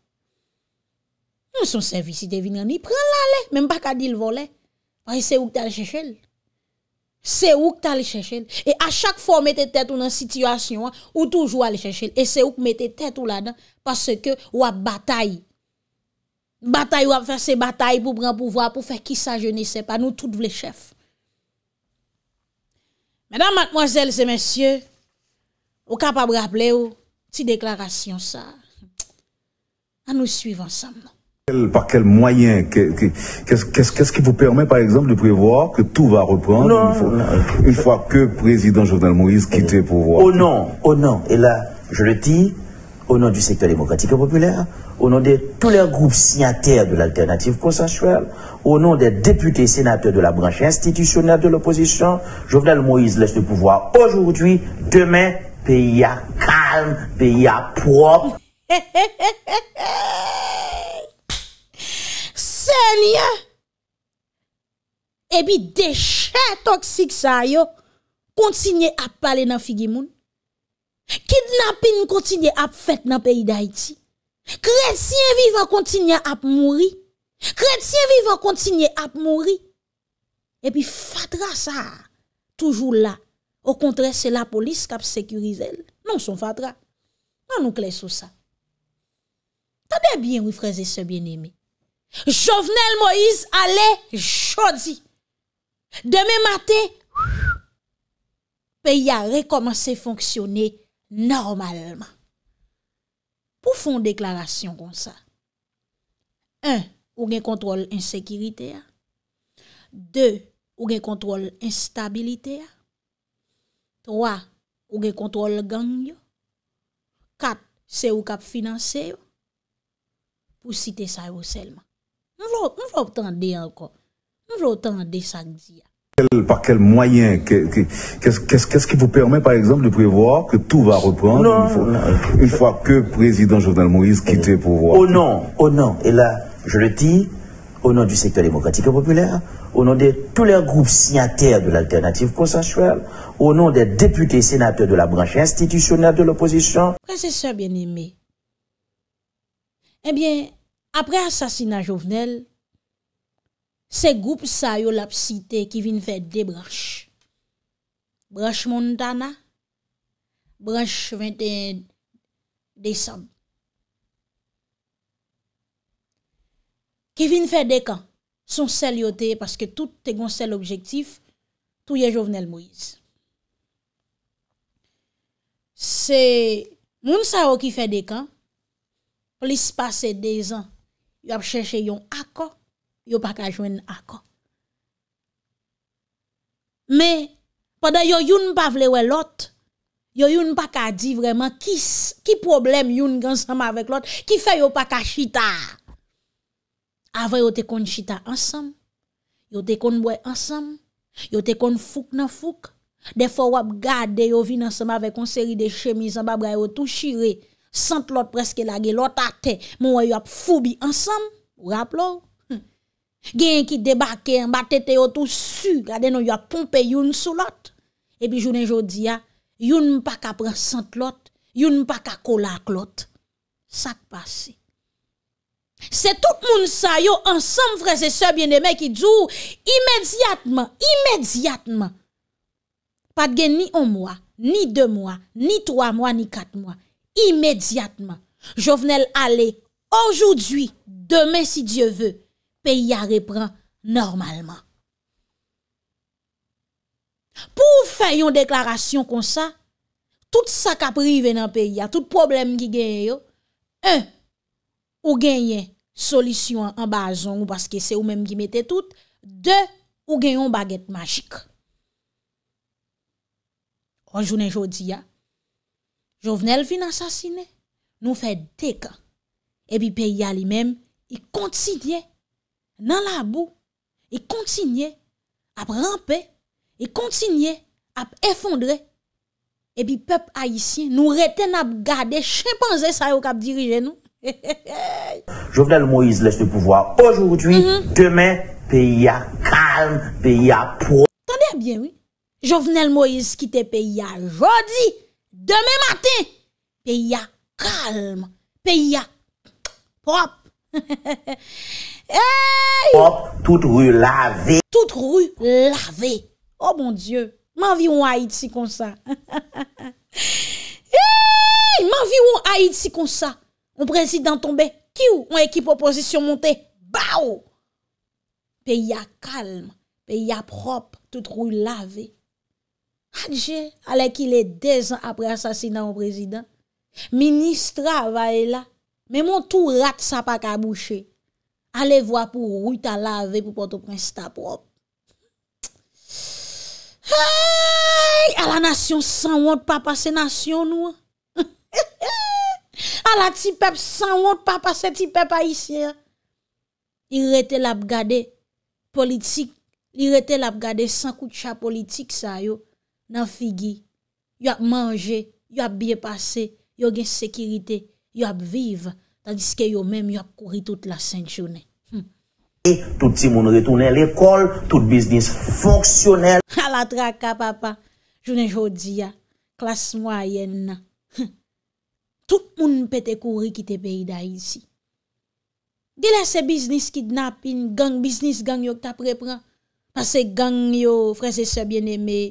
[SPEAKER 1] Non son servisi de vin rann nou, li pren l alè, menm baka di l volè, pari se ouk te alè chèchèl. Se ouk ta li chèchèl. E a chak fò mette tèt ou nan sityasyon ou toujou a li chèchèl. E se ouk mette tèt ou la dan. Pase ke wap bataï. Bataï wap fè se bataï pou pran pou vwa. Pou fè ki sa je ne se pa. Nou tout vle chèf. Mèdan matmoazèl se mèsyè. Ou kap ap rap lè ou. Ti deklarasyon sa. A nou suiv ansam nan.
[SPEAKER 2] Par quel moyen, Qu'est-ce qui vous permet, par exemple, de prévoir que tout va reprendre une, fois, que président Jovenel Moïse quitte le pouvoir Au nom, au oh nom, et là, je le dis, au nom du secteur démocratique et populaire, au nom de tous les groupes signataires de l'alternative consensuelle, au nom des députés sénateurs de la branche institutionnelle de l'opposition, Jovenel Moïse laisse le pouvoir aujourd'hui, demain, pays à calme, pays
[SPEAKER 3] à propre.
[SPEAKER 1] Ebi e deshe toksik sa yo Kontinye ap pale nan figi moun Kidnapin kontinye ap fet nan peyi da iti Kret siye viva kontinye ap mouri Kret siye viva kontinye ap mouri Ebi fatra sa Toujou la Ou kontre se la polis kap sekuriz el Non son fatra Nan nou kle sou sa Tade bien ou fraze se bien eme Jovenel Moïse alè jodi. Demè matè, pe y a rekomansè fonksyonè normalman. Pou fon deklarasyon kon sa? Un, ou gen kontrol insekiritè ya. De, ou gen kontrol instabilite ya. Troa, ou gen kontrol gang yo. Kap, se ou kap finanse yo. Pou site sa yo selman. Nous voulons faut encore. Nous voulons attendre chaque
[SPEAKER 2] jour. Par quel moyen Qu'est-ce qui vous permet, par exemple, de prévoir que tout va reprendre une, fois, que le président Jovenel Moïse quitte le pouvoir Au nom, au nom, et là, je le dis, au nom du secteur démocratique et populaire, au nom de tous les groupes signataires de l'alternative consensuelle, au nom des députés et sénateurs de la branche institutionnelle de l'opposition.
[SPEAKER 3] Frères
[SPEAKER 1] bien aimé. eh bien, apre asasina jovenel, se goup sa yo lap site ki vin fè de bransch. Bransch Montana, bransch 21 Desem. Ki vin fè de kan, son sel yote, paske tout te gon sel objektif, touye jovenel Moïse. Se moun sa yo ki fè de kan, polis pase de zan yo ap chèche yon akò, yo pa ka jwen akò. Me, padè yo yon pa vlewe lot, yo yon pa ka di vreman, ki problem yon gansama vek lot, ki fè yo pa ka chita. Avè yo te kon chita ansam, yo te kon bwe ansam, yo te kon fuk na fuk, defo wap gade yo vin ansama vek konseri de chemi, zamba bra yo tou shirey, Sant lot preske la ge, lot a te, moun wè yop fubi ansam, wè aplon. Gen yon ki debake, mba tete yo tou su, gade nou yop pompe yon sou lot. Epi jounen jodi ya, yon mpa ka prent sant lot, yon mpa ka kola klot. Sak pase. Se tout moun sa yo ansam vreze sebyen demè ki djou, imedziatman, imedziatman. Pat gen ni 1 mwa, ni 2 mwa, ni 3 mwa, ni 4 mwa. imediatman, jo venel ale, anjou dwi, demen si Diyo vwe, peyi a repran normalman. Pou fè yon deklarasyon kon sa, tout sa kapri venan peyi a, tout problem ki gen yo, anjou dwi, ou gen yon solisyon an bazon, ou baske se ou menm ki mette tout, de, ou gen yon baget magik. Anjou dwi anjou di ya, Jovenel fin asasine, nou fe deka. Ebi pe yalimem, i kontinye nan la bou. I kontinye ap rampe, i kontinye ap efondre. Ebi pep aisyen nou reten ap gade, chepanze sa yo kap dirije nou.
[SPEAKER 2] Jovenel Moïse lèche le pouvoi. Ojoujou, mhm.
[SPEAKER 3] demè, pe yal kalm, pe yal pou.
[SPEAKER 1] Tande bien, oui. Jovenel Moïse kite pe yal jodi. Demain matin, pays calme, pays propre. hey! Propre,
[SPEAKER 2] toute rue lavée.
[SPEAKER 1] Toute rue lavée. Oh mon Dieu, m'envie vie en Haïti comme ça. hey! M'en en Haïti comme ça. Un président tombé, qui ou une équipe opposition montée. Baou! Pays calme, pays propre, toute rue lavée. Adje, ale ki le dez an apre asasina an prezident. Ministre avaye la. Men moun tou rat sa pa kabouche. Ale vwa pou rou ta lave pou poto pren se ta prop. A la nasyon san wot pa pase nasyon nou. A la ti pep san wot pa pase ti pep a isye. Li rete lab gade politik. Li rete lab gade san koutcha politik sa yo. Nan figi, yo ap manje, yo ap biye pase, yo gen sekirite, yo ap vive. Tadiske yo menm yo ap kouri tout la sèng jounen.
[SPEAKER 3] Hm.
[SPEAKER 2] Touti mouno retounen l'ekol, touti biznis fonksyonel.
[SPEAKER 1] Hala traka papa, jounen joudiya, klas mwayen nan. Hm. Tout moun pete kouri kite peyda isi. Dile se biznis kidnapin, gang biznis gang yo kta prepran. Pase gang yo, fransese bien eme.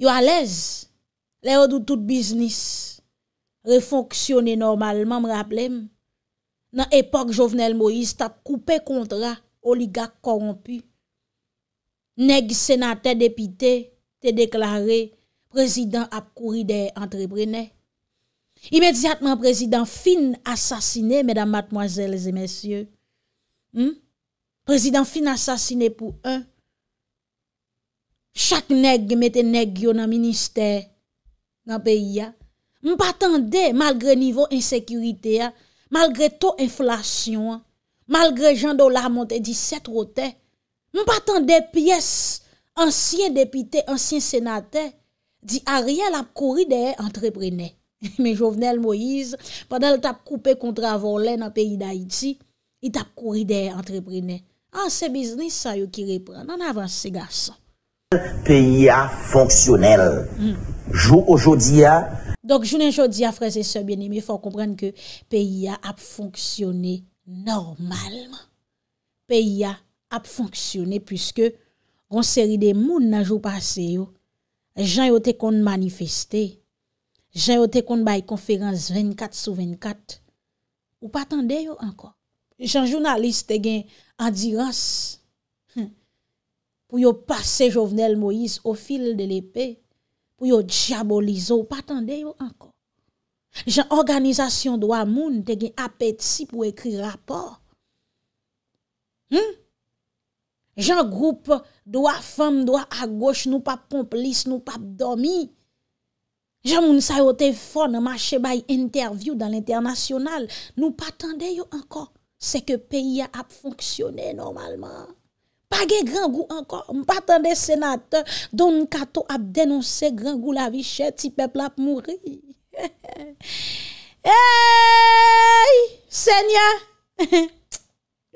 [SPEAKER 1] Yo alèz, lè ou doutout bisnis, refonksyonè normalman mrap lèm. Nan epok Jovenel Moïse tap koupe kontra oligak korompi. Neg senate depite te deklare prezident ap kouri de entreprenè. Imediatman prezident fin asasine, mèdam matmoazèl zè mèsyè. Hmm? Prezident fin asasine pou an. chak neg meten neg yo nan minister nan peyi ya. Mou patan de, malgre nivou insekurite ya, malgre to inflasyon, malgre jan do la monte 17 roten, mou patan de piyes ansyen depite, ansyen senate, di a riyal ap kouri deye entreprenen. Men jovenel Moïse, padal tap koupe kontra volen nan peyi da iti, it ap kouri deye entreprenen. An ah, se biznis sa yo ki repren, nan avans se gasan.
[SPEAKER 2] P.I.A. fonksyonel. Jou ou jodi a...
[SPEAKER 1] Donk jounen jodi a fraze se bine, mi fò komprenn ke P.I.A. ap fonksyonel normalman. P.I.A. ap fonksyonel, pwiske gonseri de moun nan jou pase yo, jan yo te kon manifestè, jan yo te kon bay konferans 24 sou 24, ou patande yo ankon. Jan jounaliste gen Adiras, pou yo pase Jovenel Moïse ou fil de l'epè, pou yo diabolizo, nou patande yo ankon. Jan organizasyon do a moun te gen apet si pou ekri rapor. Hmm? Jan groupe do a fem, do a a goch, nou pap pomp lis, nou pap domi. Jan moun sayote fon, mache bay interview dan l'internasyonal, nou patande yo ankon se ke peyi ap fonksyone normalman. Page grangou ankon, mpaten de senate, don nkato ap denonse grangou la vi chè ti pepl ap mouri. Eyyy, senya,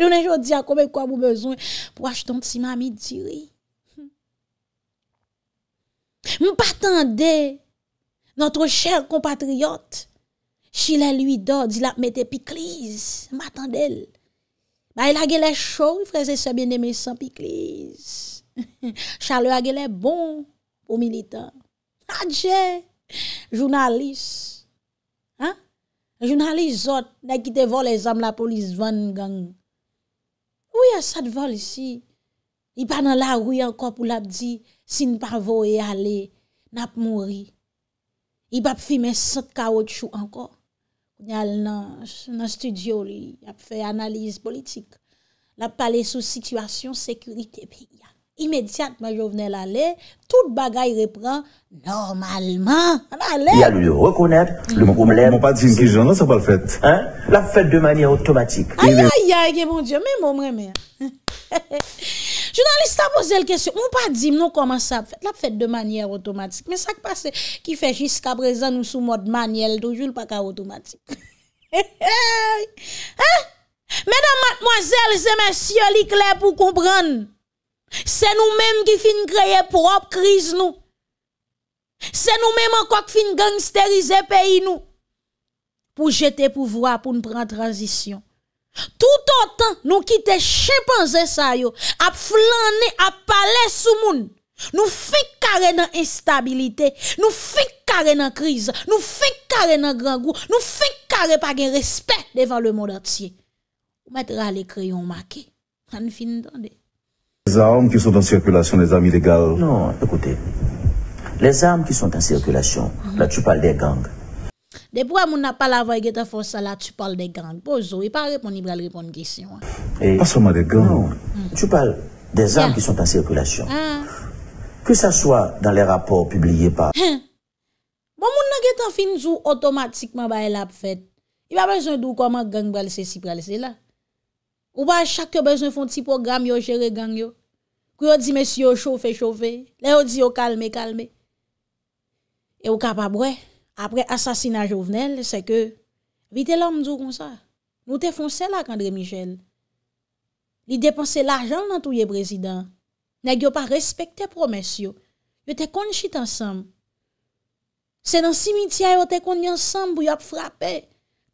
[SPEAKER 1] jounen jodi akome kwa mou bezon pou achton ti mami diri. Mpaten de, noto chèr kompatriyot, chile luy do, di la ap mette pikliz, mpaten de l. La il a gele chou, freze sebe neme san pikliz. Chale a gele bon pou militan. A dje, jounalist, jounalist zot, nekite vol e zam la polis van gang. Ou ya sat vol si? I pa nan la rouy anko pou lap di, sin pa vo e ale, nap mouri. I pa pfi men sat ka wot chou anko. Nye al nan studio li Ape fe analize politik La pale sou situasyon sekurite Imediat ma jo vene lale Tout bagay repran Normalman A hmm. la
[SPEAKER 2] lè La fè de manye otomatik Aya
[SPEAKER 1] aya gen mon diyo Mè mò mè mè Journaliste a posé la question. On pas dit comment ça fait. La fait de manière automatique. Mais ça qui passe, qui fait jusqu'à présent nous sous mode manuel, toujours pas automatique. Hein? Mesdames, mademoiselles et messieurs, les clair pour comprendre. C'est nous-mêmes qui fin créer propre crise nous. C'est nous-mêmes encore qui fin gangsteriser pays nous. Pour jeter pouvoir, pour nous prendre transition. Tout an tan nou kite chepan zesay yo Ap flan ne ap pale sou moun Nou fik kare nan instabilite Nou fik kare nan kriz Nou fik kare nan grangou Nou fik kare pa gen respet devan le modat siye Mètra le kreyon make Han fin ntande
[SPEAKER 2] Les armes qui sont en circulation les amis de Gaou Non, ekoute Les armes qui sont en circulation La tu parle des gangues
[SPEAKER 1] De pou an moun apal avay get an fon sa la, tu pal de gang. Po bon, zo, e pa repon ni bral repon gisyon.
[SPEAKER 2] E, pasan moun de gang, tu pal de zanm ki son tan sirkulasyon. Ke ah. sa swa dan le
[SPEAKER 3] rapor pibliye pa.
[SPEAKER 1] Bon moun an get an fin zou otomatikman baye lap fet. I ba bezon dou kwa man gang bral se si bral se la. Ou ba chak yo bezon fon ti program yo jere gang yo. Kou yo di men si yo choufe choufe. Le yo di yo kalme kalme. E yo kapabwe. apre asasina jovenel, se ke, vite lom djou kon sa, nou te fon se la kandre michel. Li depanse la jan nan touye prezident, ne gyo pa respekte promesyo, ve te kon chit ansam. Se nan simityay, ou te kon yansam bou yop frape,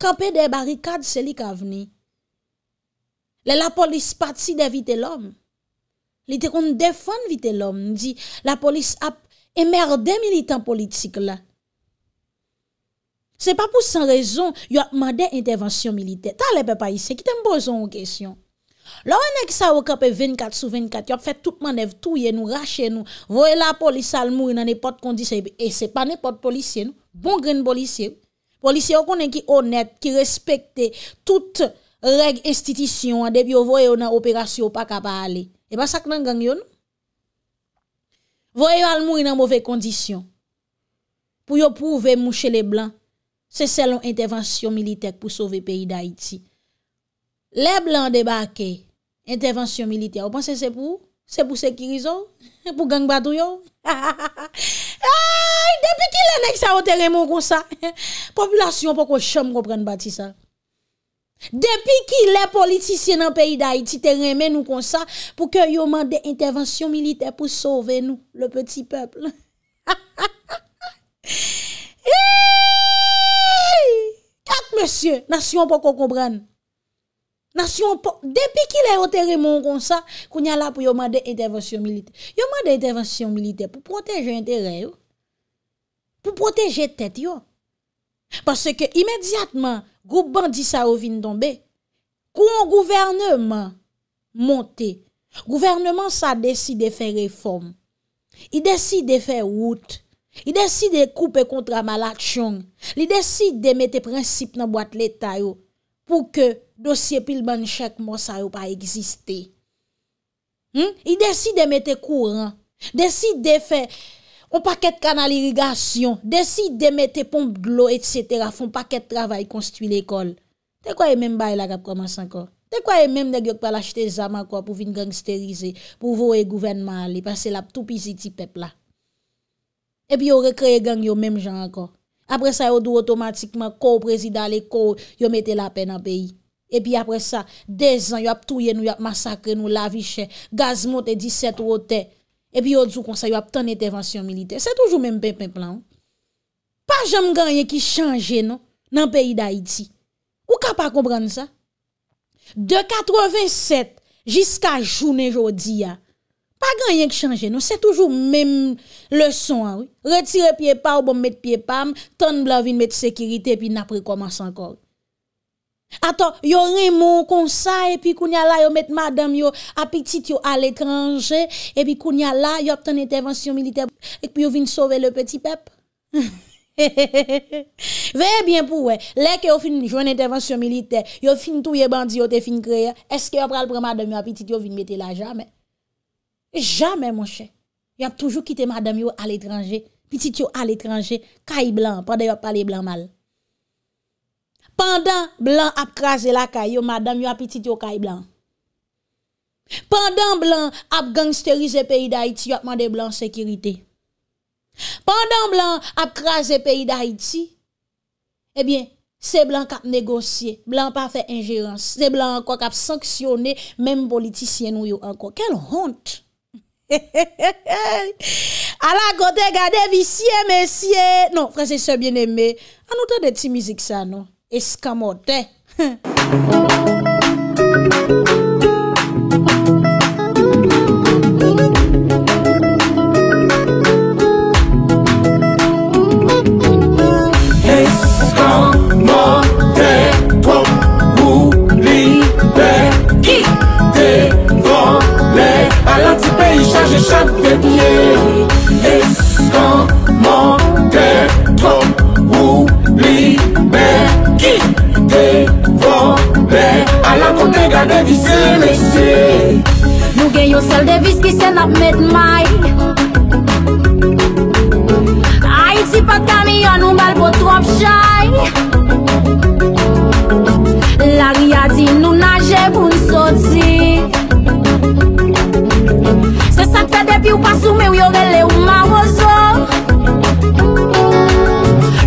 [SPEAKER 1] kape de barikad seli ka vni. Le la polis pati de vite lom. Li te kon defon vite lom, di la polis ap emmerde militan politik la. Se pa pou san rezon, yo ap made intervensyon milite. Ta lepe pa yise, ki tem bozon ou kesyon. Lò anèk sa ou kapè 24 sou 24, yo ap fè tout manev, touye nou, rache nou, voye la polis al mou yon an epote kondisyon, e se pa an epote polisyon, bon gren polisyon. Polisyon konen ki onèt, ki respektè tout reg institisyon an debyo voye ou nan operasyon ou pa kapa ale. E ba sak nan gangyon. Voye ou al mou yon an mouve kondisyon. Pou yo pou ve mouche le blan. Se selon intervansyon militek pou sove peyi d'Haïti. Le blan debake, intervansyon militek. Ou panse se pou? Se pou sekirizo? Pou gang badou yo? Depi ki le nek sa ou terèmou kon sa? Populasyon pou kon chom repren bati sa. Depi ki le politisyen an peyi d'Haïti terèmè nou kon sa, pou ke yo mande intervansyon militek pou sove nou le peti pepli. Nasyon pa koko bran Nasyon pa Depi ki le otere moun kon sa Koun ya la pou yon man de intervensyon milite Yon man de intervensyon milite pou proteje entere Pou proteje tete yo Parce ke imediatman Goup bandi sa rovin donbe Koun gouvernement Monte Gouvernement sa desi de fe reform I desi de fe wout I desi de koupe kontra malak chong. Li desi de mette prinsip nan boat leta yo pou ke dosye pil ban chek monsa yo pa egziste. I desi de mette kouran. Desi de fe, ou paket kanal irigasyon. Desi de mette pomp glo, etc. Fon paket travay konstuit l'ekol. Te kwa e menm baye lak ap koman san kon? Te kwa e menm negyok pala chete zaman kwa pou vin gangsterize, pou vou e gouvenman li, pase lap tou pizi ti pepla. Epi yo rekreye gang yo menm jan akor. Apre sa yo dou otomatikman ko prezidale ko yo mette la pen nan peyi. Epi apre sa, dez an yo ap touye nou, yo ap masakre nou, laviche, gazmote 17 rotè. Epi yo djou konsa yo ap ton etervansyon milite. Se toujou menm pen pen plan. Pa jam gang yon ki chanje nan peyi da Haiti. Ou ka pa komprende sa? De 87 jiska jounen jodi ya, Pa gran yon k chanje nou, se toujou mèm lèson an wè. Retire piè pa ou bom mèd piè pa, ton blan vin mèd sekirite pi napre komanse ankor. Aton, yon remon konsay, pi koun ya la yon mèd madame yon apetit yon al ekranje, epi koun ya la yon apetit yon intervensyon milite, epi yon vin sove le peti pep. Veye bien pou wè, eh. lè ke yon fin joun intervensyon milite, yon fin tou yon bandi, yon te fin kreye, eske yon pral pral madame yon apetit yon vin mette la jamè. Jamen monshe, yon ap toujou kite madam yon al etranje, pitit yon al etranje, kay blan, pande yon pale blan mal. Pandan blan ap kraze la kay yon madam, yon ap pitit yon kay blan. Pandan blan ap gangsterize peyi da iti, yon ap mande blan sekirite. Pandan blan ap kraze peyi da iti, ebyen, eh se blan kap negosye, blan pa fe injerans, se blan anko kap sanksyone, mem politisyen yon anko. Kel hont? He he he he A la kote gade vi siye men siye Non franse se bien eme Anouta de ti mizik sa non Eskamote He he
[SPEAKER 3] Chak te pye E skan mante Kom
[SPEAKER 4] ou libe Ki te vobbe A la kote gade vi se lese Nou gen yon sel de vis Ki sen ap met may A iti pat kamyon Nou bal pot wap chay La riyadi nou nage bunye Ou pa soume ou yore le ou ma ozo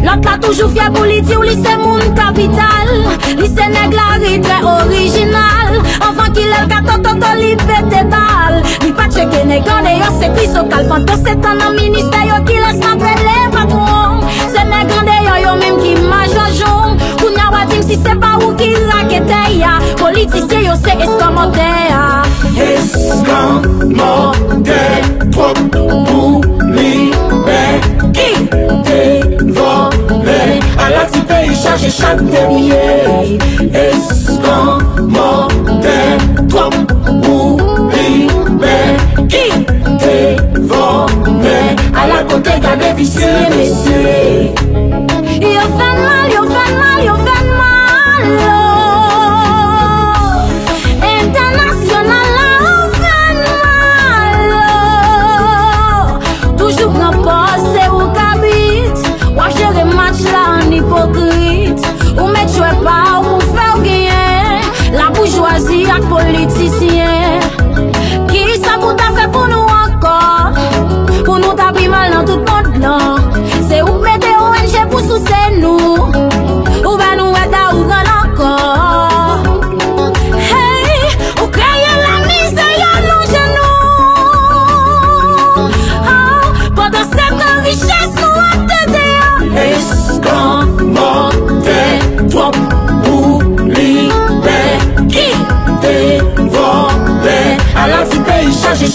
[SPEAKER 4] Lout pa toujou fye pou li ti ou li se moun kapital Li se neg la ri tre orijinal Anvan ki lel ka to to to li pete bal Li pa cheke negande yo se kri so kal Fanto se tan nan minister yo ki lasman prele pa koum bon. Se negande yo yo menm ki majan joun Koun ya wadim si se pa ou ki lakete ya Politisye yo se eskomode ya
[SPEAKER 3] Eskomode ya Trois ou l'imè qui te vend, à la cité il charge et chaque dernier. Est-ce qu'on m'en détruit? Ou l'imè qui te vend, à la cité d'un épicé.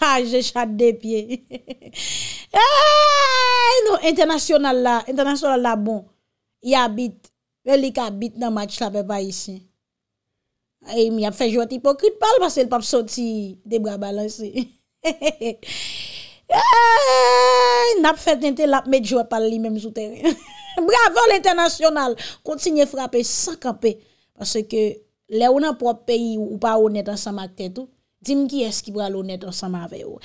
[SPEAKER 1] Ha, je chate de pie. Ha, eh, non, internasyonal la, internasyonal la bon, ya bit, veli ka bit nan match la pe pa yisi. E mi ap fe jwati po kripal pase el pa ap soti de bra balansi. He he he. Ha, nap fe tentel ap met jwati pal li menm sou teri. Bravo l'internasyonal. Konti nye frape, sakap pe. Pase ke le ou nan prop peyi ou pa ou netan sa maketou. Dim ki eski pralounet ansama aveyo.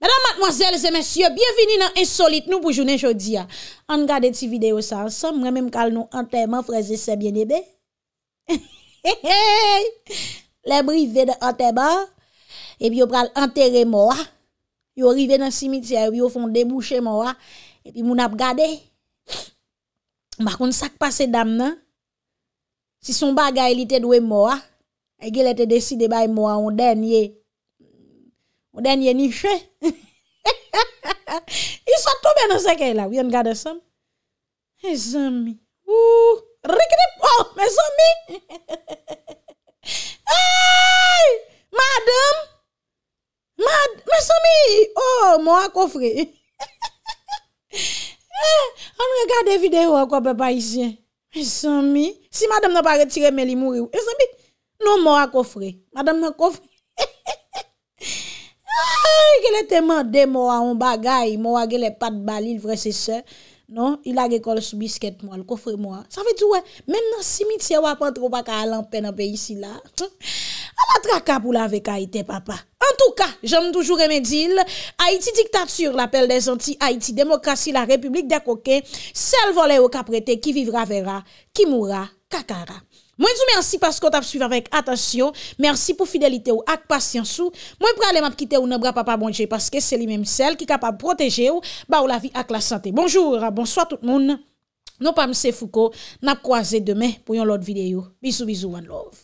[SPEAKER 1] Madame, mademoiselles et messieurs, bienveni nan insolite nou pou jounen jodi ya. An gade ti video sa ansam, mwen mèm kal nou anterman freze sebyen ebe. Le brive de anterman, epi yo pral anterre mwa, yo rive nan simityer, yo fon debouche mwa, epi moun ap gade. Mwakoun sak pase dam nan, si son bagay li te dwe mwa, E gil ete desi de bay mwa on denye. On denye ni chwe. I so toube nan seke la. Ou yon gade som. E som mi. Ou. Rik di oh, po. Me som mi. Hey. Madam. Madam. Me som mi. Oh. Mwa kofre. E, an regade videyo akwa beba isye. Me som mi. Si madam nan pa retire me li mwou. E som mi. Non mou a kofre. Madame nan kofre. Ke le teman de mou a on bagay. Mou a ge le pat bali. Le vre se se. Non. Il a ge kol sou biskete mou. Le kofre mou a. Sa ve djouè. Mèm nan simit se wapant trouba ka alampè nan pe yisi la. A la traka pou la vek a ite papa. En touka. Jom toujou remedil. Haiti diktatür. L'apel des anti-Haiti. Demokrasi la republik de koke. Sel vole ou ka prete. Ki vivra vera. Ki mou ra. Kakara. Mwen sou mersi paskot ap suiv avèk atasyon. Mersi pou fidelite ou ak pasyansou. Mwen pralem ap kite ou nan bra pa pa bonje. Paske se li menm sel ki kapab proteje ou ba ou la vi ak la sante. Bonjour, bonsoit tout moun. Non pa mse fouko. Nap kwaze demè pou yon lot videyo. Bizou, bizou, one love.